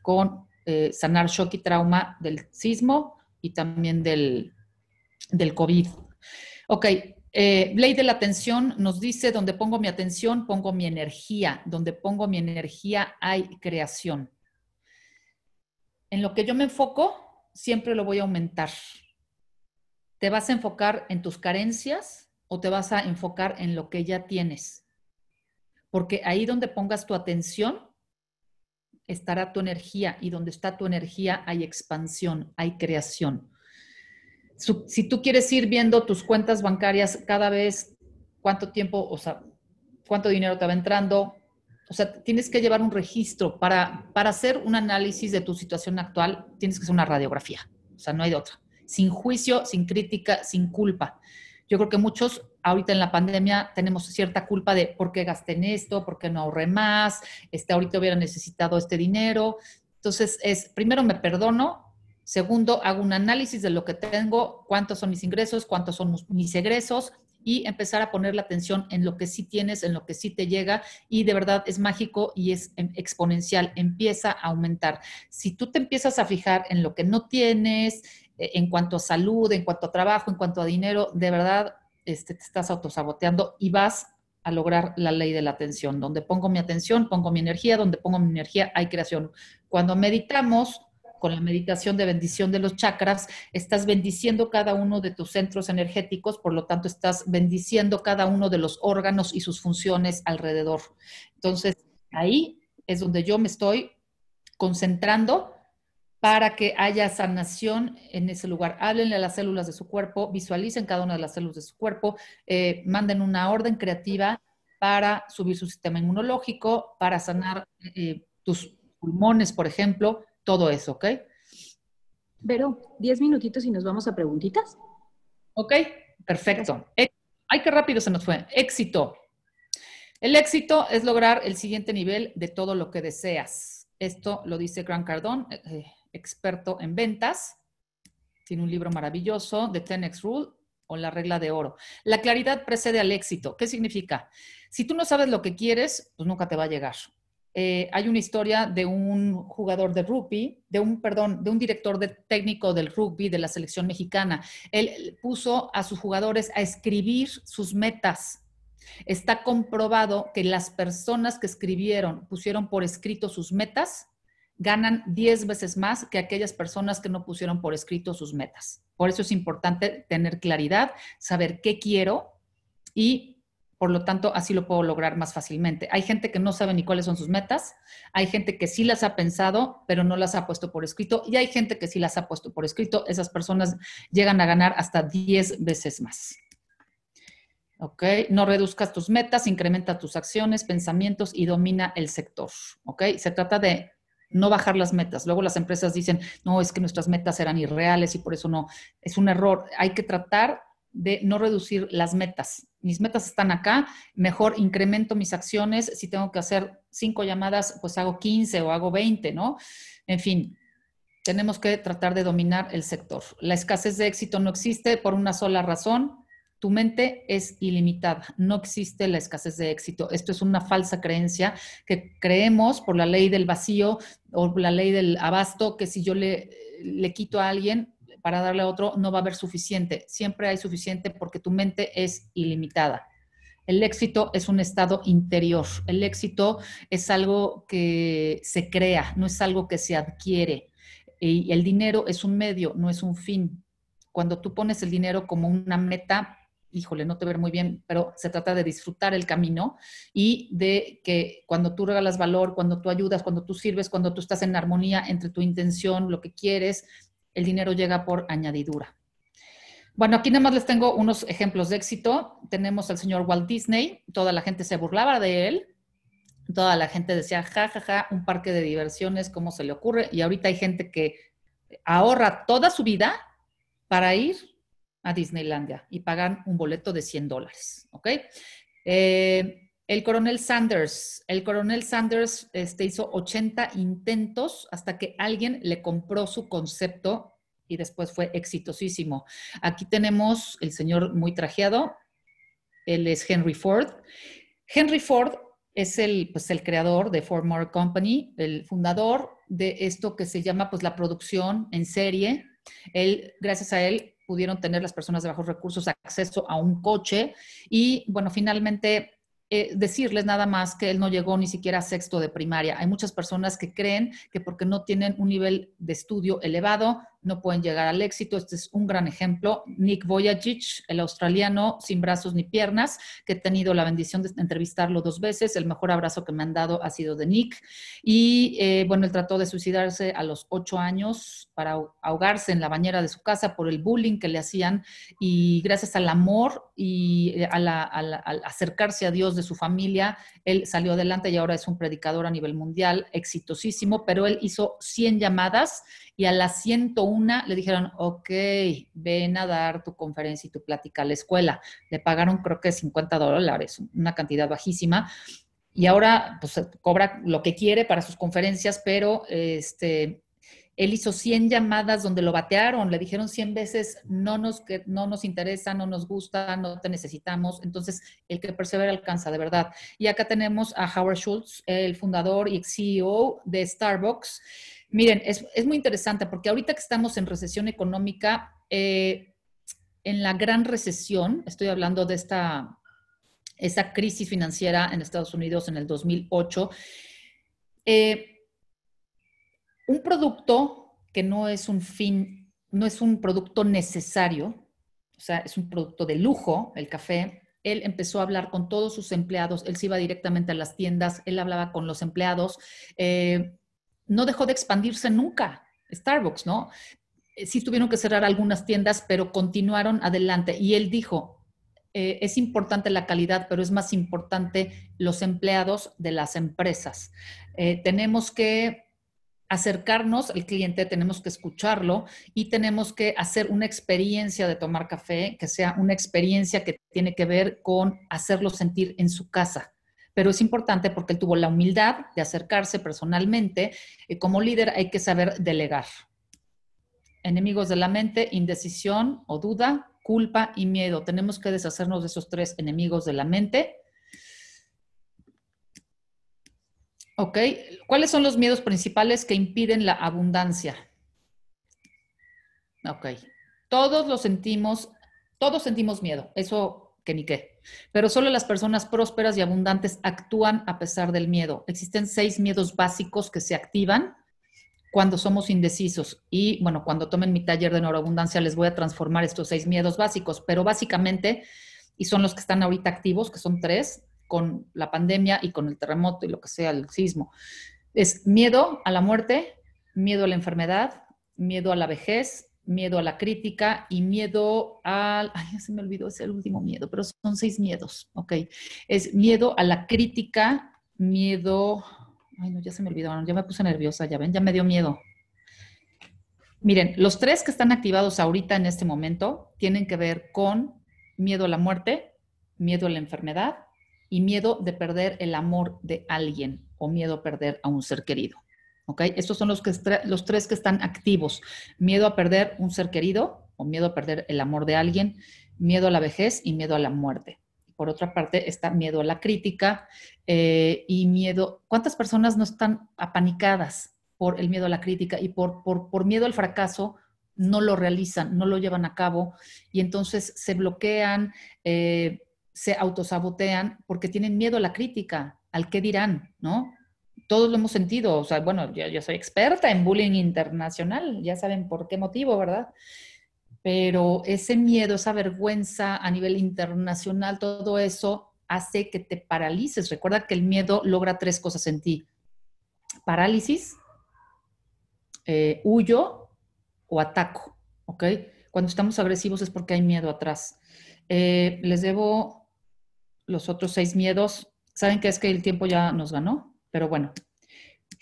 con eh, sanar shock y trauma del sismo y también del, del COVID. Ok, eh, ley de la atención nos dice, donde pongo mi atención, pongo mi energía. Donde pongo mi energía, hay creación. En lo que yo me enfoco, siempre lo voy a aumentar. ¿Te vas a enfocar en tus carencias o te vas a enfocar en lo que ya tienes? porque ahí donde pongas tu atención, estará tu energía y donde está tu energía hay expansión, hay creación. Si tú quieres ir viendo tus cuentas bancarias cada vez, cuánto tiempo, o sea, cuánto dinero te va entrando, o sea, tienes que llevar un registro para, para hacer un análisis de tu situación actual, tienes que hacer una radiografía, o sea, no hay de otra, sin juicio, sin crítica, sin culpa. Yo creo que muchos ahorita en la pandemia tenemos cierta culpa de por qué gasté en esto, por qué no ahorré más, este, ahorita hubiera necesitado este dinero. Entonces, es primero me perdono, segundo hago un análisis de lo que tengo, cuántos son mis ingresos, cuántos son mis egresos y empezar a poner la atención en lo que sí tienes, en lo que sí te llega y de verdad es mágico y es em, exponencial, empieza a aumentar. Si tú te empiezas a fijar en lo que no tienes, eh, en cuanto a salud, en cuanto a trabajo, en cuanto a dinero, de verdad este, te estás autosaboteando y vas a lograr la ley de la atención. Donde pongo mi atención, pongo mi energía, donde pongo mi energía hay creación. Cuando meditamos, con la meditación de bendición de los chakras, estás bendiciendo cada uno de tus centros energéticos, por lo tanto estás bendiciendo cada uno de los órganos y sus funciones alrededor. Entonces, ahí es donde yo me estoy concentrando para que haya sanación en ese lugar. Háblenle a las células de su cuerpo, visualicen cada una de las células de su cuerpo, eh, manden una orden creativa para subir su sistema inmunológico, para sanar eh, tus pulmones, por ejemplo, todo eso, ¿ok? Pero 10 minutitos y nos vamos a preguntitas. Ok, perfecto. Eh, ay, qué rápido se nos fue. Éxito. El éxito es lograr el siguiente nivel de todo lo que deseas. Esto lo dice Gran Cardón experto en ventas. Tiene un libro maravilloso, de 10X Rule o La regla de oro. La claridad precede al éxito. ¿Qué significa? Si tú no sabes lo que quieres, pues nunca te va a llegar. Eh, hay una historia de un jugador de rugby, de un, perdón, de un director de técnico del rugby de la selección mexicana. Él puso a sus jugadores a escribir sus metas. Está comprobado que las personas que escribieron, pusieron por escrito sus metas, ganan 10 veces más que aquellas personas que no pusieron por escrito sus metas. Por eso es importante tener claridad, saber qué quiero y por lo tanto así lo puedo lograr más fácilmente. Hay gente que no sabe ni cuáles son sus metas, hay gente que sí las ha pensado pero no las ha puesto por escrito y hay gente que sí las ha puesto por escrito. Esas personas llegan a ganar hasta 10 veces más. ¿ok? No reduzcas tus metas, incrementa tus acciones, pensamientos y domina el sector, ¿ok? Se trata de no bajar las metas. Luego las empresas dicen, no, es que nuestras metas eran irreales y por eso no. Es un error. Hay que tratar de no reducir las metas. Mis metas están acá, mejor incremento mis acciones. Si tengo que hacer cinco llamadas, pues hago 15 o hago 20, ¿no? En fin, tenemos que tratar de dominar el sector. La escasez de éxito no existe por una sola razón, tu mente es ilimitada, no existe la escasez de éxito. Esto es una falsa creencia que creemos por la ley del vacío o la ley del abasto, que si yo le, quito a alguien para darle a otro, no va a haber suficiente. Siempre hay suficiente porque tu mente es ilimitada. El éxito es un estado interior. El éxito es algo que se crea, no es algo que se adquiere. Y el dinero es un medio, no es un fin. Cuando tú pones el dinero como una meta, híjole, no te ver muy bien, pero se trata de disfrutar el camino y de que cuando tú regalas valor, cuando tú ayudas, cuando tú sirves, cuando tú estás en armonía entre tu intención, lo que quieres, el dinero llega por añadidura. Bueno, aquí nada más les tengo unos ejemplos de éxito. Tenemos al señor Walt Disney, toda la gente se burlaba de él, toda la gente decía, ja, ja, ja, un parque de diversiones, ¿cómo se le ocurre? Y ahorita hay gente que ahorra toda su vida para ir a Disneylandia y pagan un boleto de 100 dólares, ¿ok? Eh, el coronel Sanders, el coronel Sanders este, hizo 80 intentos hasta que alguien le compró su concepto y después fue exitosísimo. Aquí tenemos el señor muy trajeado, él es Henry Ford. Henry Ford es el, pues, el creador de Ford Motor Company, el fundador de esto que se llama pues, la producción en serie. Él, gracias a él, pudieron tener las personas de bajos recursos acceso a un coche. Y bueno, finalmente eh, decirles nada más que él no llegó ni siquiera a sexto de primaria. Hay muchas personas que creen que porque no tienen un nivel de estudio elevado, no pueden llegar al éxito. Este es un gran ejemplo. Nick Voyagic, el australiano sin brazos ni piernas, que he tenido la bendición de entrevistarlo dos veces. El mejor abrazo que me han dado ha sido de Nick. Y eh, bueno, él trató de suicidarse a los ocho años para ahogarse en la bañera de su casa por el bullying que le hacían. Y gracias al amor y eh, a al acercarse a Dios de su familia, él salió adelante y ahora es un predicador a nivel mundial exitosísimo, pero él hizo 100 llamadas y a las 101 le dijeron, ok, ven a dar tu conferencia y tu plática a la escuela. Le pagaron creo que 50 dólares, una cantidad bajísima. Y ahora pues cobra lo que quiere para sus conferencias, pero este, él hizo 100 llamadas donde lo batearon, le dijeron 100 veces, no nos, que, no nos interesa, no nos gusta, no te necesitamos. Entonces, el que persevera alcanza, de verdad. Y acá tenemos a Howard Schultz, el fundador y CEO de Starbucks Miren, es, muy interesante porque ahorita que estamos en recesión económica, eh, en la gran recesión, estoy hablando de esta esa crisis financiera en Estados Unidos en el 2008, eh, un producto que no es un fin, no es un producto necesario, o sea, es un producto de lujo, el café, él empezó a hablar con todos sus empleados, él se iba directamente a las tiendas, él hablaba con los empleados, eh, no dejó de expandirse nunca. Starbucks, ¿no? Eh, sí tuvieron que cerrar algunas tiendas, pero continuaron adelante. Y él dijo, eh, es importante la calidad, pero es más importante los empleados de las empresas. Eh, tenemos que acercarnos al cliente, tenemos que escucharlo y tenemos que hacer una experiencia de tomar café que sea una experiencia que tiene que ver con hacerlo sentir en su casa pero es importante porque él tuvo la humildad de acercarse personalmente. Eh, como líder hay que saber delegar. Enemigos de la mente, indecisión o duda, culpa y miedo. Tenemos que deshacernos de esos tres enemigos de la mente. Ok, ¿cuáles son los miedos principales que impiden la abundancia? Ok, todos lo sentimos, todos sentimos miedo, eso que ni qué. Pero solo las personas prósperas y abundantes actúan a pesar del miedo. Existen seis miedos básicos que se activan cuando somos indecisos. Y bueno, cuando tomen mi taller de neuroabundancia les voy a transformar estos seis miedos básicos, pero básicamente, y son los que están ahorita activos, que son tres, con la pandemia y con el terremoto y lo que sea, el sismo. Es miedo a la muerte, miedo a la enfermedad, miedo a la vejez miedo a la crítica y miedo al, ay, ya se me olvidó, es el último miedo, pero son seis miedos, ¿ok? Es miedo a la crítica, miedo, ay, no, ya se me olvidaron, ya me puse nerviosa, ya ven, ya me dio miedo. Miren, los tres que están activados ahorita en este momento tienen que ver con miedo a la muerte, miedo a la enfermedad y miedo de perder el amor de alguien o miedo a perder a un ser querido. Estos son los, que, los tres que están activos. Miedo a perder un ser querido o miedo a perder el amor de alguien, miedo a la vejez y miedo a la muerte. Por otra parte, está miedo a la crítica eh, y miedo. ¿Cuántas personas no están apanicadas por el miedo a la crítica y por, por, miedo al fracaso? no lo realizan, no lo llevan a cabo y entonces se bloquean, eh, se autosabotean porque tienen miedo a la crítica, al qué dirán, ¿no? todos lo hemos sentido, o sea, bueno, yo, soy experta en bullying internacional, ya saben por qué motivo, ¿verdad? Pero ese miedo, esa vergüenza a nivel internacional, todo eso hace que te paralices. Recuerda que el miedo logra tres cosas en ti. Parálisis, eh, huyo o ataco, ¿ok? Cuando estamos agresivos es porque hay miedo atrás. Eh, les debo los otros seis miedos. ¿Saben qué es que el tiempo ya nos ganó? Pero bueno,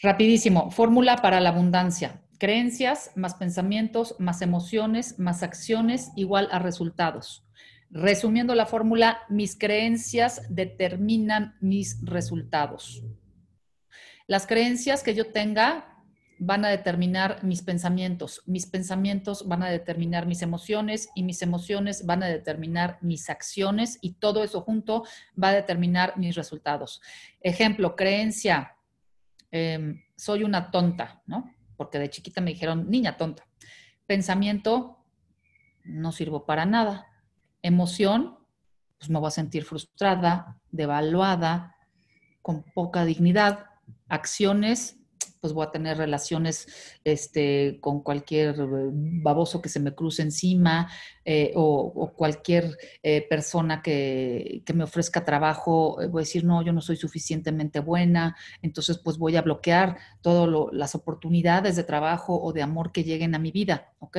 rapidísimo, fórmula para la abundancia. Creencias más pensamientos más emociones más acciones igual a resultados. Resumiendo la fórmula, mis creencias determinan mis resultados. Las creencias que yo tenga van a determinar mis pensamientos, mis pensamientos van a determinar mis emociones y mis emociones van a determinar mis acciones y todo eso junto va a determinar mis resultados. Ejemplo, creencia, em, soy una tonta, ¿no? Porque de chiquita me dijeron niña tonta. Pensamiento, no sirvo para nada. Emoción, pues me voy a sentir frustrada, devaluada, con poca dignidad. Acciones, pues voy a tener relaciones este, con cualquier eh, baboso que se me cruce encima eh, o, cualquier eh, persona que, que, me ofrezca trabajo, voy a decir, no, yo no soy suficientemente buena, entonces pues voy a bloquear todas las oportunidades de trabajo o de amor que lleguen a mi vida, ¿ok?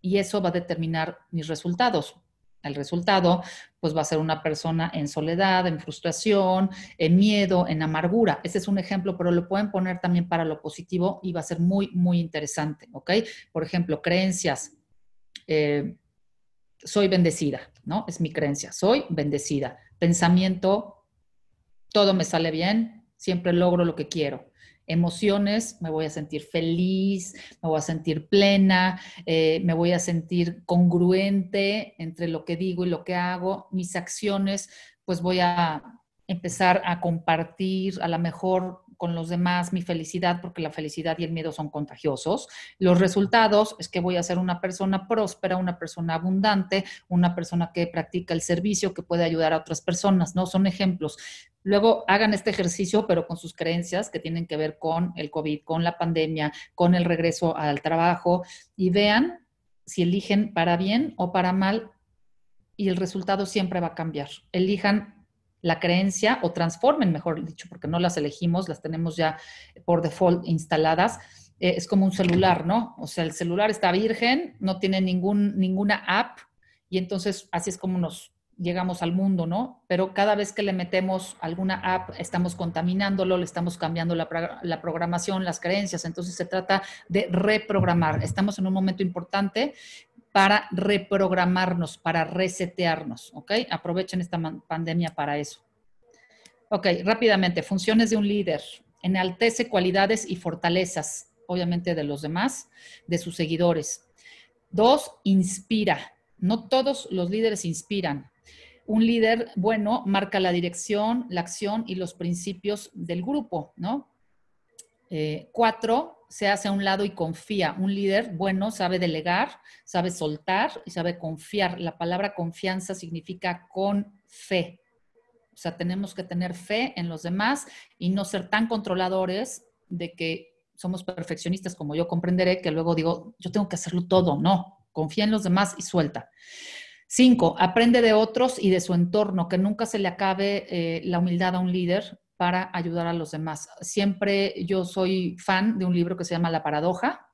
Y eso va a determinar mis resultados el resultado, pues va a ser una persona en soledad, en frustración, en miedo, en amargura. Ese es un ejemplo, pero lo pueden poner también para lo positivo y va a ser muy, muy interesante, Por ejemplo, creencias. Eh, soy bendecida, ¿no? Es mi creencia, soy bendecida. Pensamiento, todo me sale bien, siempre logro lo que quiero emociones, me voy a sentir feliz, me voy a sentir plena, eh, me voy a sentir congruente entre lo que digo y lo que hago, mis acciones, pues voy a empezar a compartir, a lo mejor con los demás mi felicidad, porque la felicidad y el miedo son contagiosos. Los resultados es que voy a ser una persona próspera, una persona abundante, una persona que practica el servicio, que puede ayudar a otras personas, ¿no? Son ejemplos. Luego hagan este ejercicio, pero con sus creencias que tienen que ver con el COVID, con la pandemia, con el regreso al trabajo y vean si eligen para bien o para mal y el resultado siempre va a cambiar. Elijan la creencia o transformen, mejor dicho, porque no las elegimos, las tenemos ya por default instaladas. Eh, es como un celular, ¿no? O sea, el celular está virgen, no tiene ningún, ninguna app y entonces así es como nos llegamos al mundo, ¿no? Pero cada vez que le metemos alguna app, estamos contaminándolo, le estamos cambiando la, la, programación, las creencias, entonces se trata de reprogramar. Estamos en un momento importante para reprogramarnos, para resetearnos, ¿ok? Aprovechen esta pandemia para eso. Ok, rápidamente, funciones de un líder. Enaltece cualidades y fortalezas, obviamente de los demás, de sus seguidores. Dos, inspira. No todos los líderes inspiran. Un líder bueno marca la dirección, la acción y los principios del grupo, ¿no? Eh, cuatro, se hace a un lado y confía. Un líder bueno sabe delegar, sabe soltar y sabe confiar. La palabra confianza significa con fe. O sea, tenemos que tener fe en los demás y no ser tan controladores de que somos perfeccionistas, como yo comprenderé, que luego digo, yo tengo que hacerlo todo. No, confía en los demás y suelta. Cinco, aprende de otros y de su entorno, que nunca se le acabe eh, la humildad a un líder para ayudar a los demás. Siempre yo soy fan de un libro que se llama La paradoja,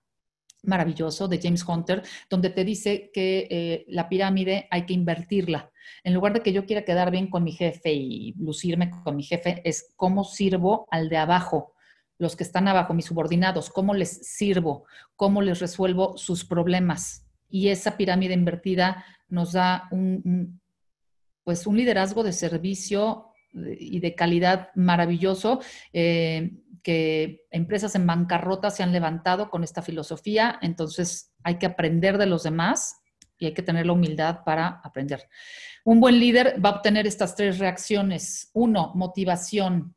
maravilloso, de James Hunter, donde te dice que eh, la pirámide hay que invertirla. En lugar de que yo quiera quedar bien con mi jefe y lucirme con mi jefe, es cómo sirvo al de abajo los que están abajo, mis subordinados, cómo les sirvo, cómo les resuelvo sus problemas. Y esa pirámide invertida nos da un pues un liderazgo de servicio y de calidad maravilloso eh, que empresas en bancarrota se han levantado con esta filosofía. Entonces hay que aprender de los demás y hay que tener la humildad para aprender. Un buen líder va a obtener estas tres reacciones. Uno, motivación.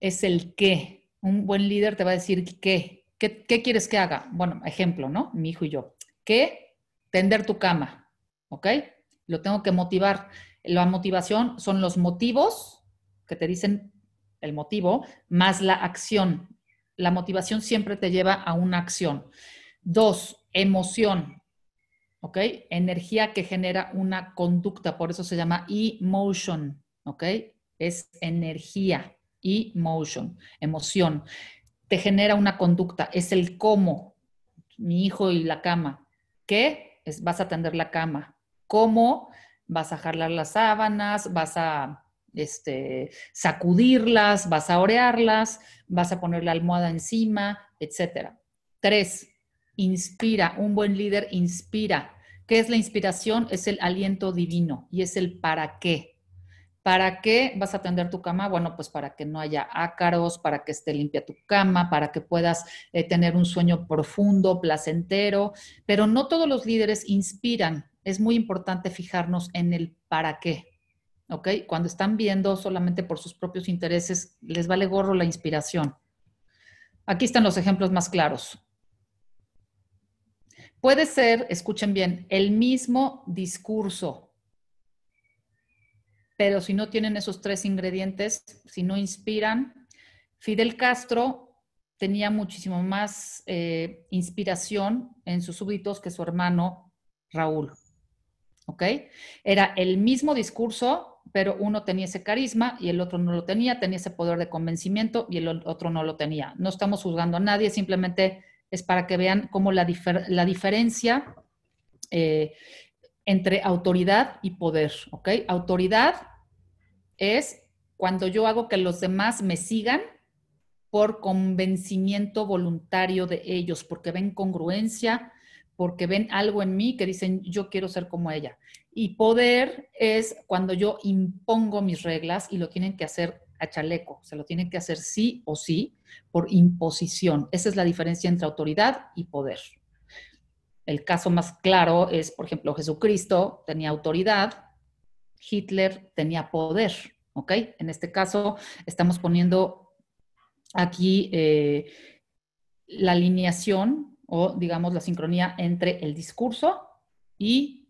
Es el qué. Un buen líder te va a decir qué. ¿Qué, quieres que haga? Bueno, ejemplo, ¿no? Mi hijo y yo. ¿Qué? Tender tu cama. ¿Ok? Lo tengo que motivar. La motivación son los motivos que te dicen el motivo más la acción. La motivación siempre te lleva a una acción. Dos, emoción. ¿Ok? Energía que genera una conducta, por eso se llama emotion. ¿Ok? Es energía, emotion, emoción. Te genera una conducta, es el cómo. Mi hijo y la cama. ¿Qué? vas a tender la cama. ¿Cómo? vas a jalar las sábanas, vas a este, sacudirlas, vas a orearlas, vas a poner la almohada encima, etc. Tres, inspira. Un buen líder inspira. ¿Qué es la inspiración? Es el aliento divino y es el para qué. ¿Para qué vas a tender tu cama? Bueno, pues para que no haya ácaros, para que esté limpia tu cama, para que puedas eh, tener un sueño profundo, placentero. Pero no todos los líderes inspiran es muy importante fijarnos en el para qué. ¿Ok? Cuando están viendo solamente por sus propios intereses, les vale gorro la inspiración. Aquí están los ejemplos más claros. Puede ser, escuchen bien, el mismo discurso, pero si no tienen esos tres ingredientes, si no inspiran, Fidel Castro tenía muchísimo más eh, inspiración en sus súbditos que su hermano Raúl. ¿ok? Era el mismo discurso, pero uno tenía ese carisma y el otro no lo tenía, tenía ese poder de convencimiento y el otro no lo tenía. No estamos juzgando a nadie, simplemente es para que vean cómo la, diferencia eh, entre autoridad y poder, ¿ok? Autoridad es cuando yo hago que los demás me sigan por convencimiento voluntario de ellos, porque ven congruencia, porque ven algo en mí que dicen, yo quiero ser como ella. Y poder es cuando yo impongo mis reglas y lo tienen que hacer a chaleco, se lo tienen que hacer sí o sí por imposición. Esa es la diferencia entre autoridad y poder. El caso más claro es, por ejemplo, Jesucristo tenía autoridad, Hitler tenía poder, ¿ok? En este caso estamos poniendo aquí eh, la alineación o digamos la sincronía entre el discurso y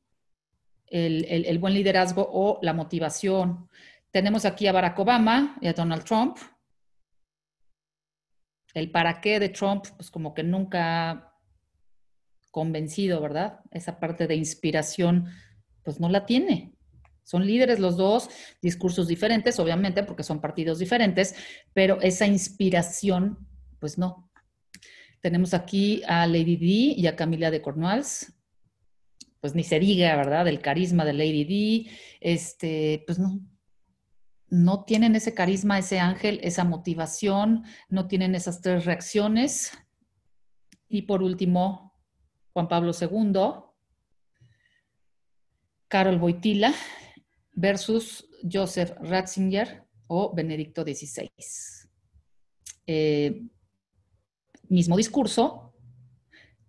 el, buen liderazgo o la motivación. Tenemos aquí a Barack Obama y a Donald Trump. El para qué de Trump, pues como que nunca convencido, ¿verdad? Esa parte de inspiración, pues no la tiene. Son líderes los dos, discursos diferentes, obviamente, porque son partidos diferentes, pero esa inspiración, pues no, tenemos aquí a Lady D y a Camila de Cornwalls. Pues ni se diga, ¿verdad? Del carisma de Lady D. Este, pues no, no tienen ese carisma, ese ángel, esa motivación, no tienen esas tres reacciones. Y por último, Juan Pablo II, Carol Boitila versus Joseph Ratzinger o Benedicto XVI mismo discurso,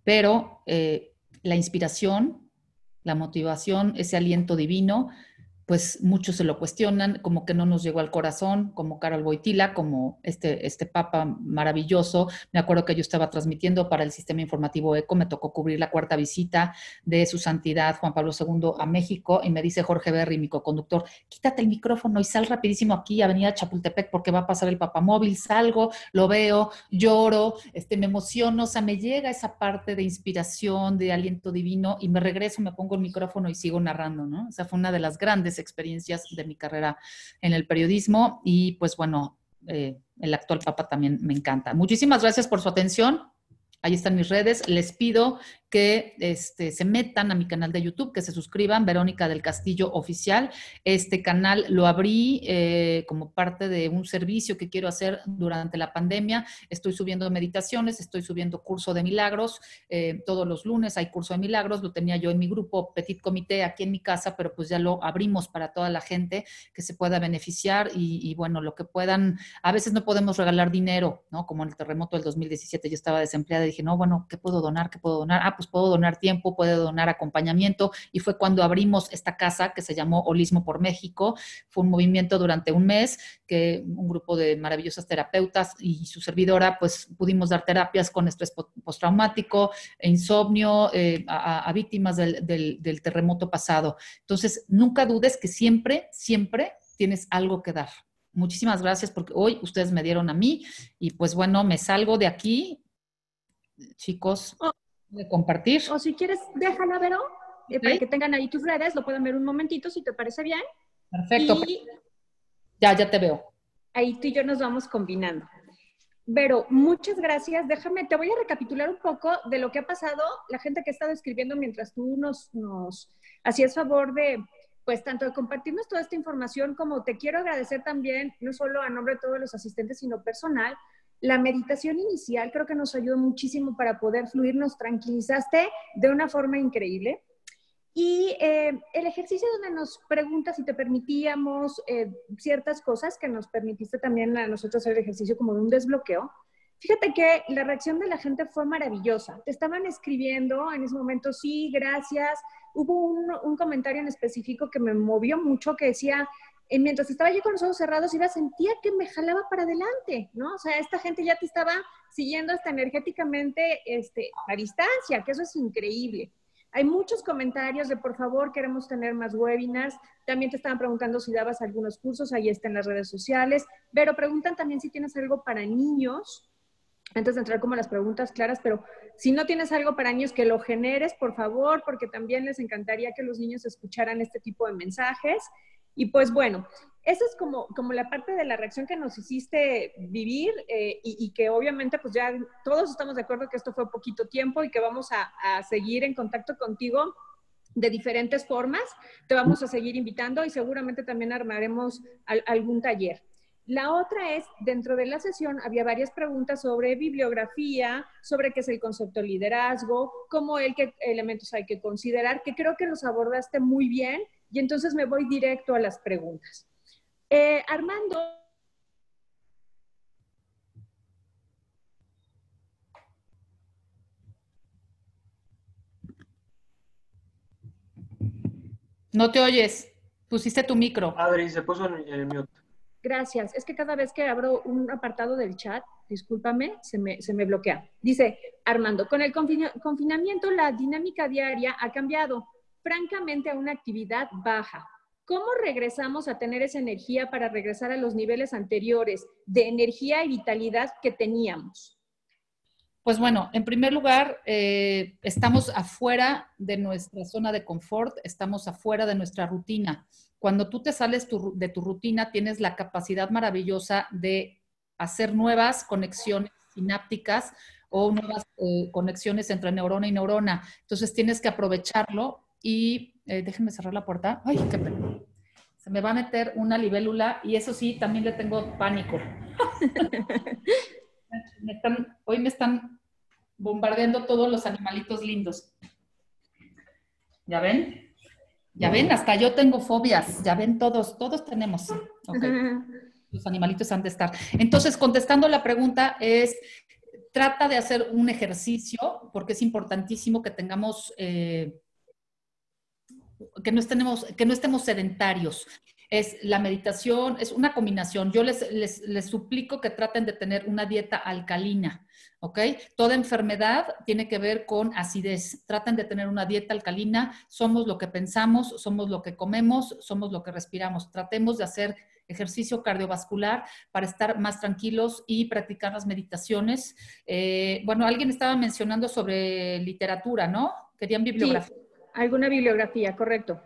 pero eh, la inspiración, la motivación, ese aliento divino pues muchos se lo cuestionan, como que no nos llegó al corazón, como Carol Boitila, como este, este papa maravilloso. Me acuerdo que yo estaba transmitiendo para el Sistema Informativo ECO, me tocó cubrir la cuarta visita de su santidad Juan Pablo II a México y me dice Jorge Berry, mi co-conductor, quítate el micrófono y sal rapidísimo aquí, Avenida Chapultepec, porque va a pasar el papamóvil, salgo, lo veo, lloro, este, me emociono, o sea, me llega esa parte de inspiración, de aliento divino y me regreso, me pongo el micrófono y sigo narrando, ¿no? O sea, fue una de las grandes experiencias de mi carrera en el periodismo y pues bueno, eh, el actual Papa también me encanta. Muchísimas gracias por su atención. Ahí están mis redes. Les pido que este, se metan a mi canal de YouTube, que se suscriban, Verónica del Castillo Oficial. Este canal lo abrí eh, como parte de un servicio que quiero hacer durante la pandemia. Estoy subiendo meditaciones, estoy subiendo curso de milagros. Eh, todos los lunes hay curso de milagros. Lo tenía yo en mi grupo Petit Comité aquí en mi casa, pero pues ya lo abrimos para toda la gente que se pueda beneficiar y, bueno, lo que puedan. A veces no podemos regalar dinero, ¿no? Como en el terremoto del 2017 yo estaba desempleada y dije, no, bueno, ¿qué puedo donar? ¿Qué puedo donar? Ah, pues pues, puedo donar tiempo, puedo donar acompañamiento. Y fue cuando abrimos esta casa que se llamó Holismo por México. Fue un movimiento durante un mes que un grupo de maravillosas terapeutas y su servidora, pues pudimos dar terapias con estrés postraumático, e insomnio, eh, a, víctimas del, terremoto pasado. Entonces, nunca dudes que siempre, siempre tienes algo que dar muchísimas gracias porque hoy ustedes me dieron a mí y pues bueno, me salgo de aquí, chicos. Oh, de compartir. O si quieres, déjala, Vero, eh, para que tengan ahí tus redes, lo pueden ver un momentito si te parece bien. Perfecto. ya, ya te veo. Ahí tú y yo nos vamos combinando. pero muchas gracias. Déjame, te voy a recapitular un poco de lo que ha pasado, la gente que ha estado escribiendo mientras tú nos, nos hacías favor de, pues, tanto de compartirnos toda esta información como te quiero agradecer también, no solo a nombre de todos los asistentes, sino personal, la meditación inicial creo que nos ayudó muchísimo para poder fluir, nos tranquilizaste de una forma increíble. Y eh, el ejercicio donde nos preguntas si te permitíamos eh, ciertas cosas, que nos permitiste también a nosotros hacer el ejercicio como de un desbloqueo, Fíjate que la reacción de la gente fue maravillosa. Te estaban escribiendo en ese momento, sí, gracias. Hubo un, comentario en específico que me movió mucho que decía, mientras estaba allí con los ojos cerrados, iba, sentía que me jalaba para adelante, ¿no? O sea, esta gente ya te estaba siguiendo hasta energéticamente este, a distancia, que eso es increíble. Hay muchos comentarios de por favor queremos tener más webinars. También te estaban preguntando si dabas algunos cursos, ahí está en las redes sociales. Pero preguntan también si tienes algo para niños. Antes de entrar como las preguntas claras, pero si no tienes algo para niños, que lo generes, por favor, porque también les encantaría que los niños escucharan este tipo de mensajes. Y pues bueno, esa es como, como la parte de la reacción que nos hiciste vivir eh, y, que obviamente pues ya todos estamos de acuerdo que esto fue poquito tiempo y que vamos a, seguir en contacto contigo de diferentes formas. Te vamos a seguir invitando y seguramente también armaremos algún taller. La otra es, dentro de la sesión había varias preguntas sobre bibliografía, sobre qué es el concepto liderazgo, cómo el qué elementos hay que considerar, que creo que los abordaste muy bien y entonces me voy directo a las preguntas. Eh, Armando. No te oyes. Pusiste tu micro. Ah, Adri, se puso en, el mute. Gracias. Es que cada vez que abro un apartado del chat, discúlpame, se me, se me bloquea. Dice Armando, con el confinamiento la dinámica diaria ha cambiado francamente a una actividad baja. ¿Cómo regresamos a tener esa energía para regresar a los niveles anteriores de energía y vitalidad que teníamos? Pues bueno, en primer lugar, eh, estamos afuera de nuestra zona de confort, estamos afuera de nuestra rutina. Cuando tú te sales de tu rutina, tienes la capacidad maravillosa de hacer nuevas conexiones sinápticas o nuevas eh, conexiones entre neurona y neurona. Entonces tienes que aprovecharlo y eh, déjenme cerrar la puerta. Ay, qué pena. Se me va a meter una libélula y eso sí, también le tengo pánico. (laughs) hoy me están bombardeando todos los animalitos lindos. ¿Ya ven? Ya ven, hasta yo tengo fobias. Ya ven todos, todos tenemos. (laughs) Los animalitos han de estar. Entonces, contestando la pregunta es, trata de hacer un ejercicio, porque es importantísimo que tengamos eh, que no estemos, que no estemos sedentarios. Es la meditación, es una combinación. Yo les, les, suplico que traten de tener una dieta alcalina, ¿ok? Toda enfermedad tiene que ver con acidez. Traten de tener una dieta alcalina. Somos lo que pensamos, somos lo que comemos, somos lo que respiramos. Tratemos de hacer ejercicio cardiovascular para estar más tranquilos y practicar las meditaciones. Eh, bueno, alguien estaba mencionando sobre literatura, ¿no? Querían bibliografía. Alguna bibliografía, correcto.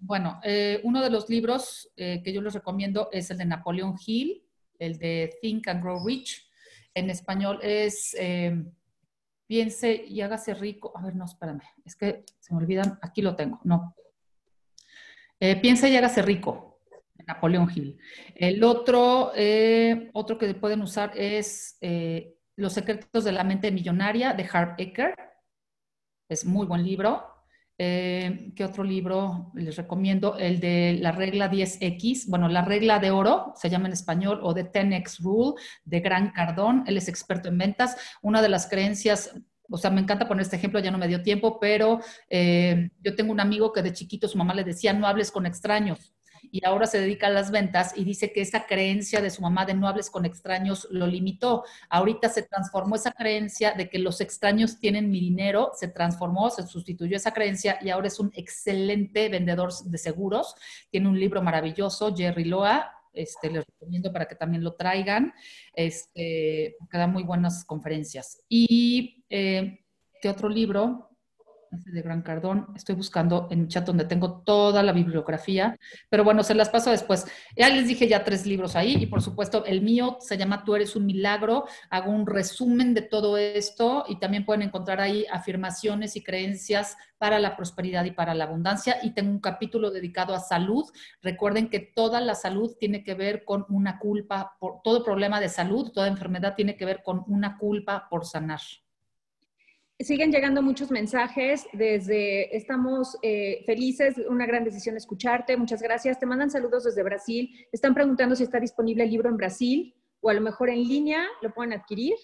Bueno, eh, uno de los libros eh, que yo les recomiendo es el de Napoleon Hill, el de Think and Grow Rich. En español es em, Piense y hágase rico. A ver, no, espérame, es que se me olvidan, aquí lo tengo, no. Eh, piense y hágase rico, de Napoleon Hill. El otro, otro que pueden usar es Los secretos de la mente millonaria de Harv Ecker. Es muy buen libro. Eh, ¿Qué otro libro les recomiendo? El de la regla 10X, bueno, la regla de oro, se llama en español, o de 10X Rule, de Gran Cardón. Él es experto en ventas. Una de las creencias o sea, me encanta poner este ejemplo, ya no me dio tiempo, pero eh, yo tengo un amigo que de chiquito su mamá le decía, no hables con extraños y ahora se dedica a las ventas y dice que esa creencia de su mamá de no hables con extraños lo limitó. Ahorita se transformó esa creencia de que los extraños tienen mi dinero, se transformó, se sustituyó esa creencia y ahora es un excelente vendedor de seguros. Tiene un libro maravilloso, Jerry Loa, este, les recomiendo para que también lo traigan, este, que da muy buenas conferencias. Y, eh, ¿qué otro libro? de Gran Cardón. Estoy buscando en mi chat donde tengo toda la bibliografía, pero bueno, se las paso después. Ya les dije ya tres libros ahí y por supuesto el mío se llama Tú eres un milagro. Hago un resumen de todo esto y también pueden encontrar ahí afirmaciones y creencias para la prosperidad y para la abundancia. Y tengo un capítulo dedicado a salud. Recuerden que toda la salud tiene que ver con una culpa, por, todo problema de salud, toda enfermedad tiene que ver con una culpa por sanar siguen llegando muchos mensajes desde estamos eh, felices, una gran decisión escucharte, muchas gracias. Te mandan saludos desde Brasil. Están preguntando si está disponible el libro en Brasil o a lo mejor en línea lo pueden adquirir.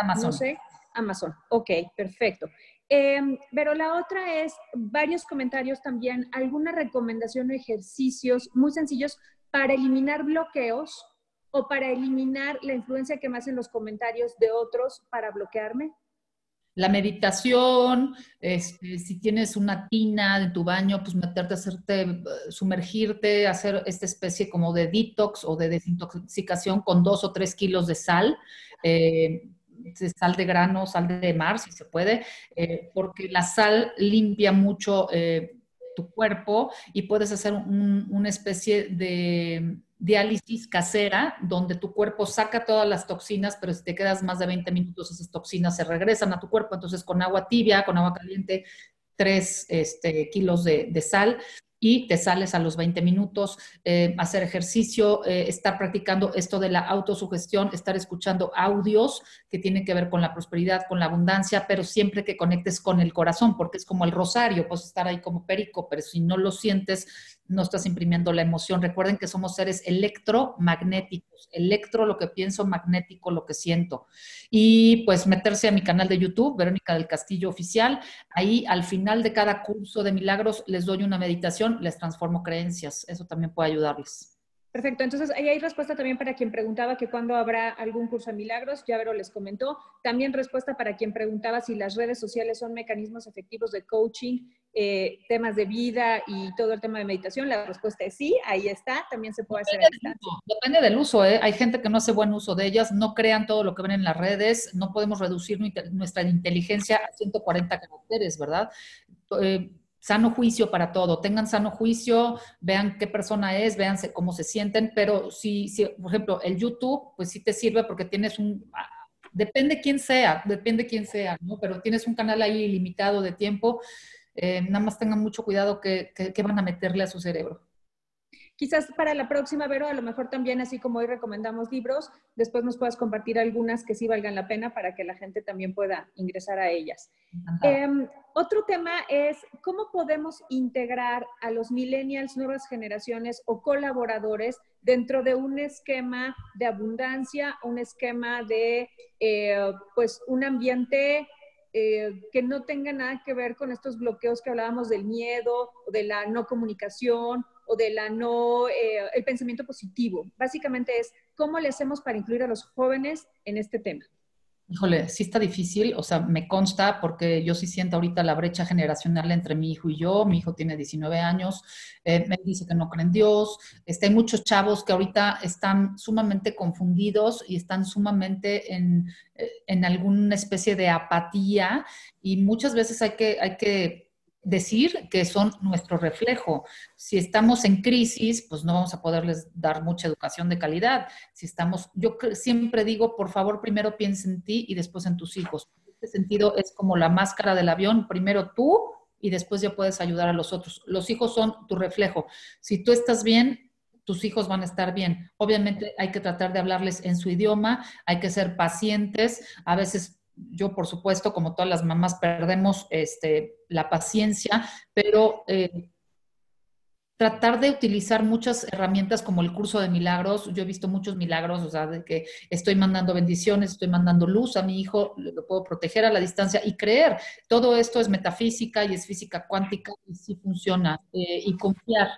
Amazon. No sé, Amazon. Ok, perfecto. Em, pero la otra es varios comentarios también, alguna recomendación o ejercicios muy sencillos para eliminar bloqueos o para eliminar la influencia que me hacen los comentarios de otros para bloquearme la meditación, este, si tienes una tina de tu baño, pues meterte, hacerte, eh, sumergirte, hacer esta especie como de detox o de desintoxicación con dos o tres kilos de sal, eh, sal de grano, sal de mar, si se puede, eh, porque la sal limpia mucho tu cuerpo y puedes hacer una especie de diálisis casera, donde tu cuerpo saca todas las toxinas, pero si te quedas más de 20 minutos, esas toxinas se regresan a tu cuerpo. Entonces, con agua tibia, con agua caliente, 3 este, kilos de, sal y te sales a los 20 minutos, eh, hacer ejercicio, eh, estar practicando esto de la autosugestión, estar escuchando audios que tienen que ver con la prosperidad, con la abundancia, pero siempre que conectes con el corazón, porque es como el rosario, puedes estar ahí como perico, pero si no lo sientes, no estás imprimiendo la emoción. Recuerden que somos seres electromagnéticos. Electro, lo que pienso, magnético, lo que siento. Y pues meterse a mi canal de YouTube, Verónica del Castillo Oficial. Ahí al final de cada curso de milagros les doy una meditación, les transformo creencias. Eso también puede ayudarles. Perfecto, entonces ahí hay respuesta también para quien preguntaba que cuándo habrá algún curso de milagros, ya Vero les comentó. También respuesta para quien preguntaba si las redes sociales son mecanismos efectivos de coaching, eh, temas de vida y todo el tema de meditación. La respuesta es sí, ahí está, también se puede hacer. depende del uso, ¿eh? hay gente que no hace buen uso de ellas, no crean todo lo que ven en las redes, no podemos reducir nuestra inteligencia a 140 caracteres, ¿verdad? Eh, sano juicio para todo. Tengan sano juicio, vean qué persona es, vean cómo se sienten, pero si, si, por ejemplo, el YouTube, pues sí te sirve porque tienes un... Ah, depende quién sea, depende quién sea, ¿no? Pero tienes un canal ahí limitado de tiempo. Eh, nada más tengan mucho cuidado que van a meterle a su cerebro. Quizás para la próxima, Vero, a lo mejor también, así como hoy recomendamos libros, después nos puedas compartir algunas que sí valgan la pena para que la gente también pueda ingresar a ellas. Em, otro tema es cómo podemos integrar a los millennials, nuevas generaciones o colaboradores dentro de un esquema de abundancia, un esquema de, eh, pues, un ambiente eh, que no tenga nada que ver con estos bloqueos que hablábamos del miedo, o de la no comunicación o de la no, eh, el pensamiento positivo. Básicamente es cómo le hacemos para incluir a los jóvenes en este tema. Híjole, sí está difícil, o sea, me consta porque yo sí siento ahorita la brecha generacional entre mi hijo y yo, mi hijo tiene 19 años, eh, me dice que no cree en Dios, este, hay muchos chavos que ahorita están sumamente confundidos y están sumamente en, eh, en alguna especie de apatía y muchas veces hay que, hay que decir que son nuestro reflejo. Si estamos en crisis, pues no vamos a poderles dar mucha educación de calidad. Si estamos, yo siempre digo, por favor, primero piensa en ti y después en tus hijos. En este sentido es como la máscara del avión, primero tú y después ya puedes ayudar a los otros. Los hijos son tu reflejo. Si tú estás bien, tus hijos van a estar bien. Obviamente hay que tratar de hablarles en su idioma, hay que ser pacientes, a veces yo, por supuesto, como todas las mamás, perdemos este, la paciencia, pero eh, tratar de utilizar muchas herramientas como el curso de milagros. Yo he visto muchos milagros, o sea, de que estoy mandando bendiciones, estoy mandando luz a mi hijo, lo puedo proteger a la distancia y creer. Todo esto es metafísica y es física cuántica y sí funciona. Eh, y confiar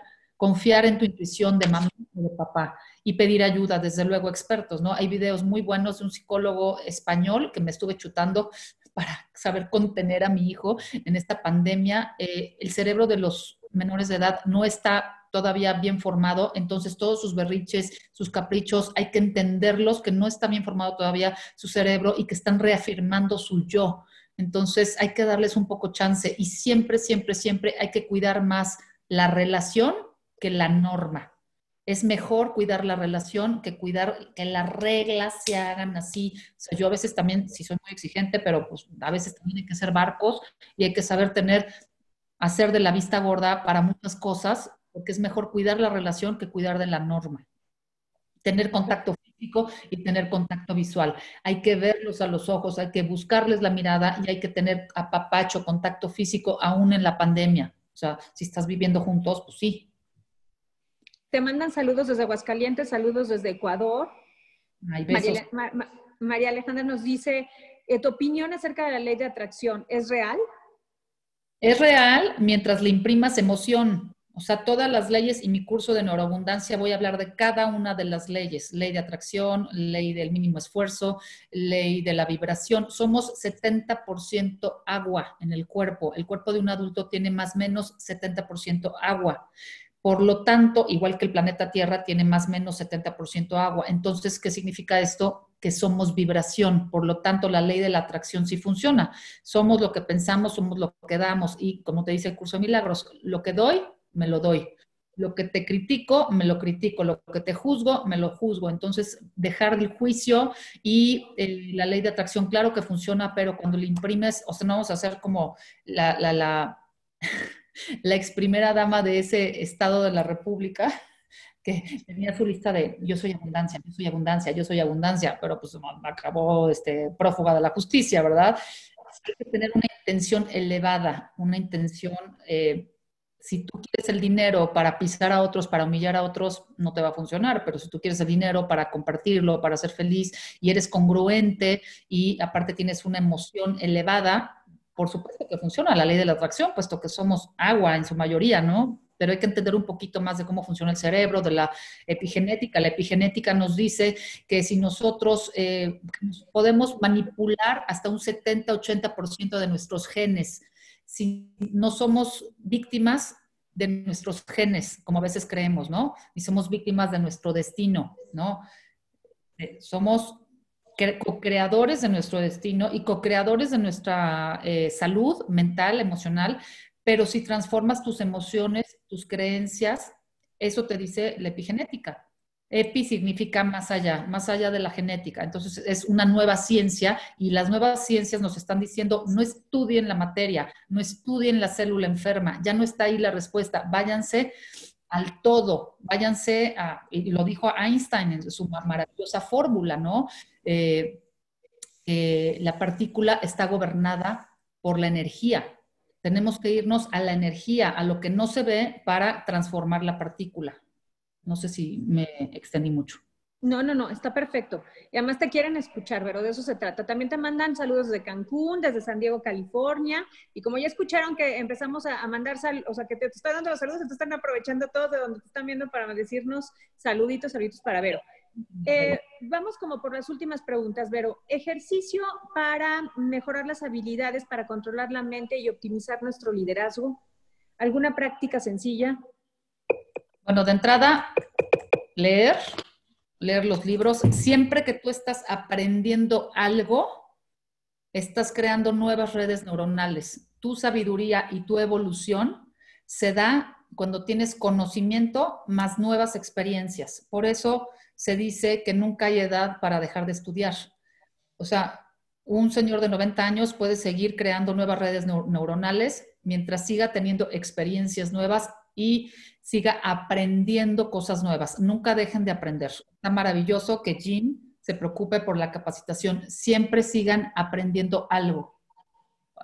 confiar en tu intuición de mamá o de papá y pedir ayuda, desde luego expertos, ¿no? Hay videos muy buenos de un psicólogo español que me estuve chutando (laughs) para saber contener a mi hijo en esta pandemia. Eh, el cerebro de los menores de edad no está todavía bien formado, entonces todos sus berriches, sus caprichos, hay que entenderlos que no está bien formado todavía su cerebro y que están reafirmando su yo. Entonces hay que darles un poco chance y siempre, siempre, siempre hay que cuidar más la relación que la norma. Es mejor cuidar la relación que cuidar que las reglas se hagan así. yo a veces también, si soy muy exigente, pero pues a veces también hay que hacer barcos y hay que saber tener, hacer de la vista gorda para muchas cosas, porque es mejor cuidar la relación que cuidar de la norma. Tener contacto físico y tener contacto visual. Hay que verlos a los ojos, hay que buscarles la mirada y hay que tener apapacho, contacto físico aún en la pandemia. O sea, si estás viviendo juntos, pues sí, te mandan saludos desde Aguascalientes, saludos desde Ecuador. María, María, Alejandra nos dice, eh, ¿tu opinión acerca de la ley de atracción es real? Es real mientras le imprimas emoción. O sea, todas las leyes y mi curso de neuroabundancia voy a hablar de cada una de las leyes. Ley de atracción, ley del mínimo esfuerzo, ley de la vibración. Somos 70% agua en el cuerpo. El cuerpo de un adulto tiene más o menos 70% agua. Por lo tanto, igual que el planeta Tierra tiene más o menos 70% agua. Entonces, ¿qué significa esto? Que somos vibración. Por lo tanto, la ley de la atracción sí funciona. Somos lo que pensamos, somos lo que damos. Y como te dice el curso de milagros, lo que doy, me lo doy. Lo que te critico, me lo critico. Lo que te juzgo, me lo juzgo. Entonces, dejar el juicio y la ley de atracción, claro que funciona, pero cuando le imprimes, o sea, no vamos a hacer como la, la, la (laughs) la ex primera dama de ese estado de la República, (laughs) que tenía su lista de yo soy abundancia, yo soy abundancia, yo soy abundancia, pero pues acabó este, prófuga de la justicia, ¿verdad? tener una intención elevada, una intención, eh, si tú quieres el dinero para pisar a otros, para humillar a otros, no te va a funcionar, pero si tú quieres el dinero para compartirlo, para ser feliz y eres congruente y aparte tienes una emoción elevada, por supuesto que funciona la ley de la atracción, puesto que somos agua en su mayoría, ¿no? Pero hay que entender un poquito más de cómo funciona el cerebro, de la epigenética. La epigenética nos dice que si nosotros eh, podemos manipular hasta un 70-80% de nuestros genes, si no somos víctimas de nuestros genes, como a veces creemos, ¿no? Y somos víctimas de nuestro destino, ¿no? Eh, somos co-creadores de nuestro destino y co-creadores de nuestra eh, salud mental, emocional, pero si transformas tus emociones, tus creencias, eso te dice la epigenética. Epi significa más allá, más allá de la genética. Entonces es una nueva ciencia y las nuevas ciencias nos están diciendo no estudien la materia, no estudien la célula enferma, ya no está ahí la respuesta, váyanse al todo. Váyanse a, y lo dijo Einstein en su maravillosa fórmula, ¿no? Eh, la partícula está gobernada por la energía. Tenemos que irnos a la energía, a lo que no se ve para transformar la partícula. No sé si me extendí mucho. No, no, no, está perfecto. Y además te quieren escuchar, pero de eso se trata. También te mandan saludos desde Cancún, desde San Diego, California. Y como ya escucharon que empezamos a, mandar, saludos, o sea, que te, están dando los saludos, te están aprovechando todos de donde te están viendo para decirnos saluditos, saluditos para Vero. Eh, vamos como por las últimas preguntas, Vero. Ejercicio para mejorar las habilidades, para controlar la mente y optimizar nuestro liderazgo. ¿Alguna práctica sencilla? Bueno, de entrada, leer leer los libros. Siempre que tú estás aprendiendo algo, estás creando nuevas redes neuronales. Tu sabiduría y tu evolución se da cuando tienes conocimiento más nuevas experiencias. Por eso se dice que nunca hay edad para dejar de estudiar. O sea, un señor de 90 años puede seguir creando nuevas redes neuronales mientras siga teniendo experiencias nuevas y siga aprendiendo cosas nuevas. Nunca dejen de aprender. Está maravilloso que Jim se preocupe por la capacitación. Siempre sigan aprendiendo algo,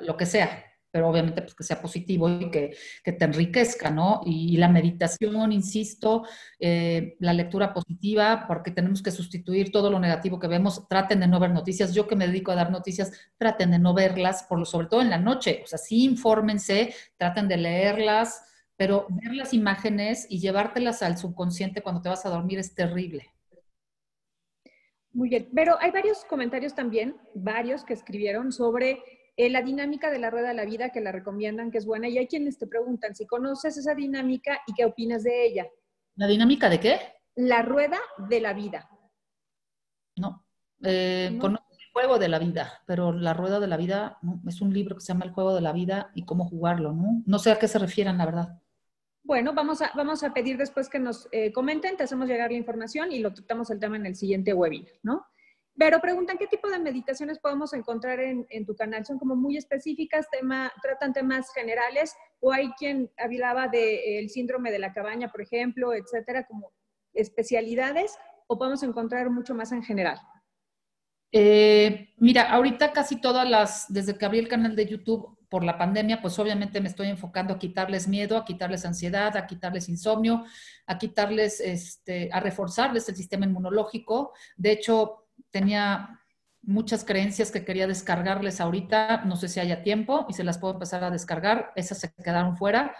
lo que sea, pero obviamente pues, que sea positivo y que, te enriquezca, ¿no? Y, la meditación, insisto, eh, la lectura positiva, porque tenemos que sustituir todo lo negativo que vemos. Traten de no ver noticias. Yo que me dedico a dar noticias, traten de no verlas, por, sobre todo en la noche. O sea, sí infórmense, traten de leerlas pero ver las imágenes y llevártelas al subconsciente cuando te vas a dormir es terrible. Muy bien, pero hay varios comentarios también, varios que escribieron sobre eh, la dinámica de la rueda de la vida que la recomiendan, que es buena, y hay quienes te preguntan si conoces esa dinámica y qué opinas de ella. ¿La dinámica de qué? La rueda de la vida. No, eh, conozco el juego de la vida, pero la rueda de la vida es un libro que se llama El juego de la vida y cómo jugarlo, ¿no? No sé a qué se refieren, la verdad. Bueno, vamos a, vamos a pedir después que nos eh, comenten, te hacemos llegar la información y lo tratamos el tema en el siguiente webinar, ¿no? Pero preguntan qué tipo de meditaciones podemos encontrar en, tu canal. Son como muy específicas, tema, tratan temas generales, o hay quien hablaba del eh, síndrome de la cabaña, por ejemplo, etcétera, como especialidades, o podemos encontrar mucho más en general. Eh, mira, ahorita casi todas las, desde que abrí el canal de YouTube, por la pandemia, pues obviamente me estoy enfocando a quitarles miedo, a quitarles ansiedad, a quitarles insomnio, a quitarles, este, a reforzarles el sistema inmunológico. De hecho, tenía muchas creencias que quería descargarles ahorita, no sé si haya tiempo y se las puedo empezar a descargar, esas se quedaron fuera,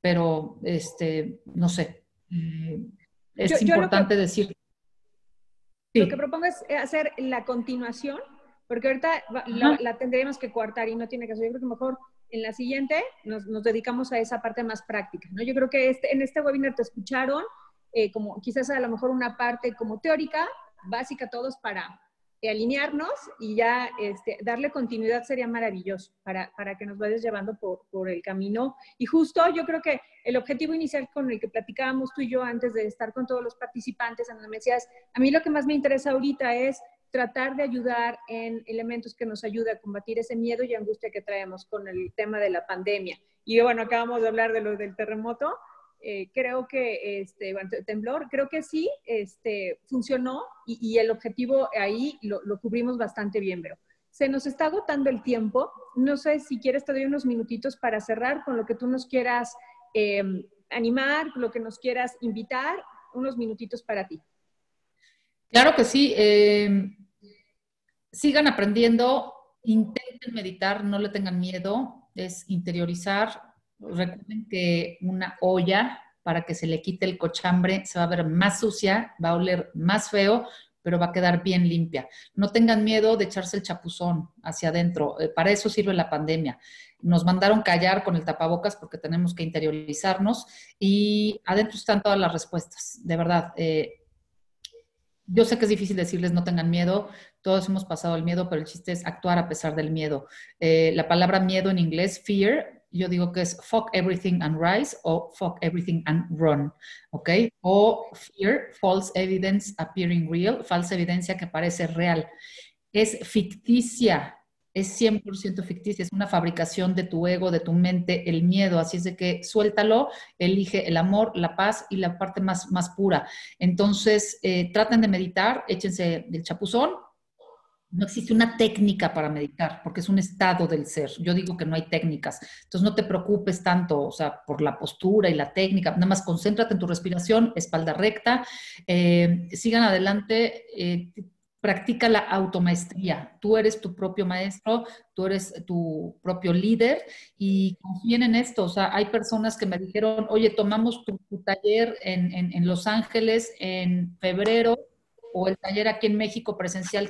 pero este, no sé. Mm. Es importante decir. Lo que propongo es hacer la continuación porque ahorita la, la, tendríamos que coartar y no tiene caso. Yo creo que mejor en la siguiente nos, dedicamos a esa parte más práctica, ¿no? Yo creo que este, en este webinar te escucharon eh, como quizás a lo mejor una parte como teórica, básica todos para eh, alinearnos y ya este, darle continuidad sería maravilloso para, para que nos vayas llevando por, por, el camino. Y justo yo creo que el objetivo inicial con el que platicábamos tú y yo antes de estar con todos los participantes, la me decías, a mí lo que más me interesa ahorita es tratar de ayudar en elementos que nos ayuden a combatir ese miedo y angustia que traemos con el tema de la pandemia. Y bueno, acabamos de hablar de lo del terremoto. Eh, creo que, este, bueno, temblor, creo que sí, este, funcionó y, el objetivo ahí lo, lo, cubrimos bastante bien, pero se nos está agotando el tiempo. No sé si quieres te doy unos minutitos para cerrar con lo que tú nos quieras em, animar, lo que nos quieras invitar, unos minutitos para ti. Claro que sí. Eh, sigan aprendiendo, intenten meditar, no le tengan miedo, es interiorizar. Recuerden que una olla para que se le quite el cochambre se va a ver más sucia, va a oler más feo, pero va a quedar bien limpia. No tengan miedo de echarse el chapuzón hacia adentro. Eh, para eso sirve la pandemia. Nos mandaron callar con el tapabocas porque tenemos que interiorizarnos y adentro están todas las respuestas, de verdad. Eh, yo sé que es difícil decirles no tengan miedo, todos hemos pasado el miedo, pero el chiste es actuar a pesar del miedo. Eh, la palabra miedo en inglés, fear, yo digo que es fuck everything and rise o fuck everything and run, ¿ok? O fear, false evidence appearing real, falsa evidencia que parece real. Es ficticia, es 100% ficticia, es una fabricación de tu ego, de tu mente, el miedo. Así es de que suéltalo, elige el amor, la paz y la parte más, más pura. Entonces, eh, traten de meditar, échense del chapuzón. No existe una técnica para meditar, porque es un estado del ser. Yo digo que no hay técnicas. Entonces, no te preocupes tanto, o sea, por la postura y la técnica. Nada más concéntrate en tu respiración, espalda recta. Eh, sigan adelante. Eh, practica la automaestría. Tú eres tu propio maestro, tú eres tu propio líder y confíen en esto. O sea, hay personas que me dijeron, oye, tomamos tu, taller en, Los Ángeles en febrero o el taller aquí en México presencial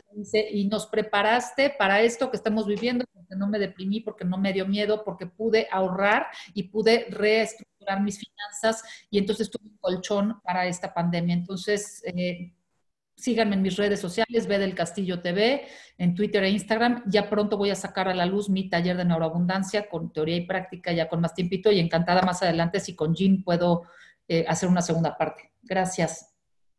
y nos preparaste para esto que estamos viviendo, porque no me deprimí, porque no me dio miedo, porque pude ahorrar y pude reestructurar mis finanzas y entonces tuve un colchón para esta pandemia. Entonces, eh, síganme en mis redes sociales, Ve del Castillo TV, en Twitter e Instagram. Ya pronto voy a sacar a la luz mi taller de neuroabundancia con teoría y práctica, ya con más tiempito y encantada más adelante si con Jean puedo eh, hacer una segunda parte. Gracias,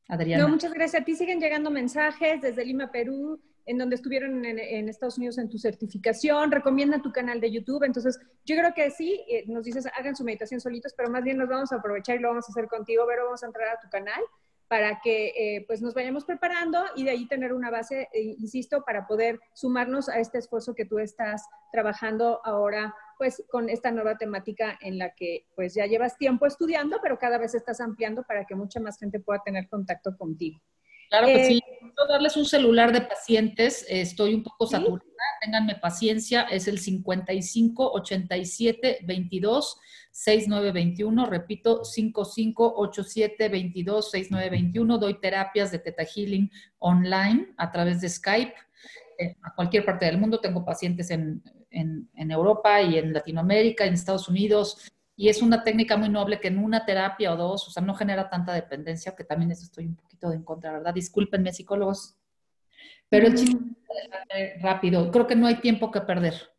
Adriana. No, muchas gracias a ti. Siguen llegando mensajes desde Lima, Perú en donde estuvieron en, Estados Unidos en tu certificación, Recomiendan tu canal de YouTube. Entonces, yo creo que sí, eh, nos dices, hagan su meditación solitos, pero más bien nos vamos a aprovechar y lo vamos a hacer contigo, pero vamos a entrar a tu canal para que eh, pues nos vayamos preparando y de ahí tener una base, eh, insisto, para poder sumarnos a este esfuerzo que tú estás trabajando ahora pues con esta nueva temática en la que pues ya llevas tiempo estudiando, pero cada vez estás ampliando para que mucha más gente pueda tener contacto contigo. Claro que sí. Eh, quiero darles un celular de pacientes. Estoy un poco saturada. Ténganme paciencia. Es el 55 87 22 Repito, 55 87 22 Doy terapias de Teta Healing online a través de Skype. Eh, a cualquier parte del mundo. Tengo pacientes en, en, en Europa y en Latinoamérica, en Estados Unidos, y es una técnica muy noble que en una terapia o dos, o sea, no genera tanta dependencia, que también estoy un poquito de en contra, ¿verdad? Discúlpenme, psicólogos. Pero el chiste rápido, creo que no hay tiempo que perder.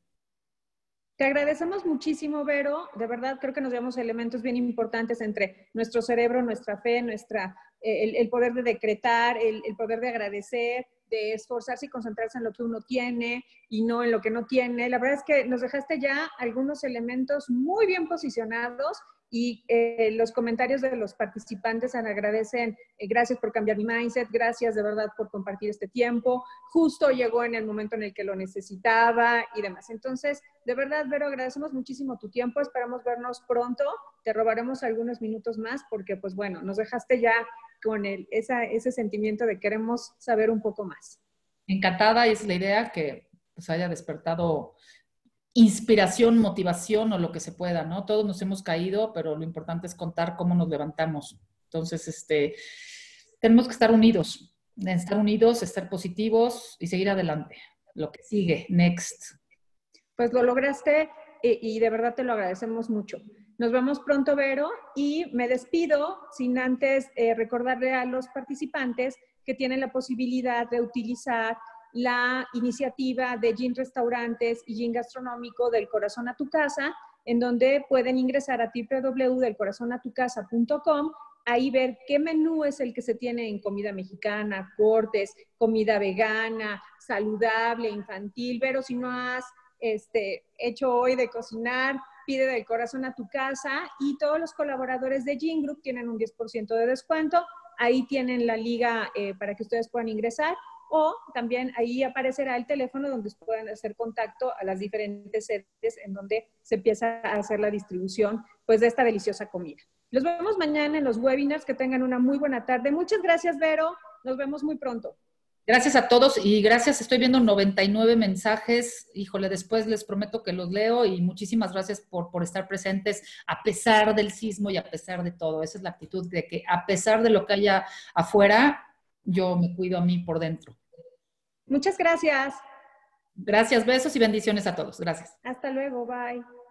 Te agradecemos muchísimo, Vero. De verdad, creo que nos llevamos elementos bien importantes entre nuestro cerebro, nuestra fe, nuestra, eh, el, poder de decretar, el, el poder de agradecer, de esforzarse y concentrarse en lo que uno tiene y no en lo que no tiene. La verdad es que nos dejaste ya algunos elementos muy bien posicionados y eh, los comentarios de los participantes agradecen, eh, gracias por cambiar mi mindset, gracias de verdad por compartir este tiempo, justo llegó en el momento en el que lo necesitaba y demás. Entonces, de verdad, Vero, agradecemos muchísimo tu tiempo, esperamos vernos pronto, te robaremos algunos minutos más porque, pues bueno, nos dejaste ya con ese sentimiento de queremos saber un poco más. Encantada, es la idea que se pues, haya despertado inspiración, motivación o lo que se pueda, ¿no? Todos nos hemos caído, pero lo importante es contar cómo nos levantamos. Entonces, este, tenemos que estar unidos, estar unidos, estar positivos y seguir adelante. Lo que sigue, next. Pues lo lograste y, de verdad te lo agradecemos mucho. Nos vemos pronto, Vero, y me despido sin antes eh, recordarle a los participantes que tienen la posibilidad de utilizar la iniciativa de Gin Restaurantes y Gin Gastronómico del Corazón a tu Casa, en donde pueden ingresar a www.delcorazonatucasa.com, ahí ver qué menú es el que se tiene en comida mexicana, cortes, comida vegana, saludable, infantil, pero si no has este, hecho hoy de cocinar, pide del corazón a tu casa y todos los colaboradores de Gin Group tienen un 10% de descuento. Ahí tienen la liga eh, para que ustedes puedan ingresar o también ahí aparecerá el teléfono donde puedan hacer contacto a las diferentes sedes en donde se empieza a hacer la distribución pues de esta deliciosa comida. Los vemos mañana en los webinars, que tengan una muy buena tarde. Muchas gracias, Vero. Nos vemos muy pronto. Gracias a todos y gracias. Estoy viendo 99 mensajes. Híjole, después les prometo que los leo y muchísimas gracias por, por estar presentes a pesar del sismo y a pesar de todo. Esa es la actitud de que a pesar de lo que haya afuera, yo me cuido a mí por dentro. Muchas gracias. Gracias, besos y bendiciones a todos. Gracias. Hasta luego, bye.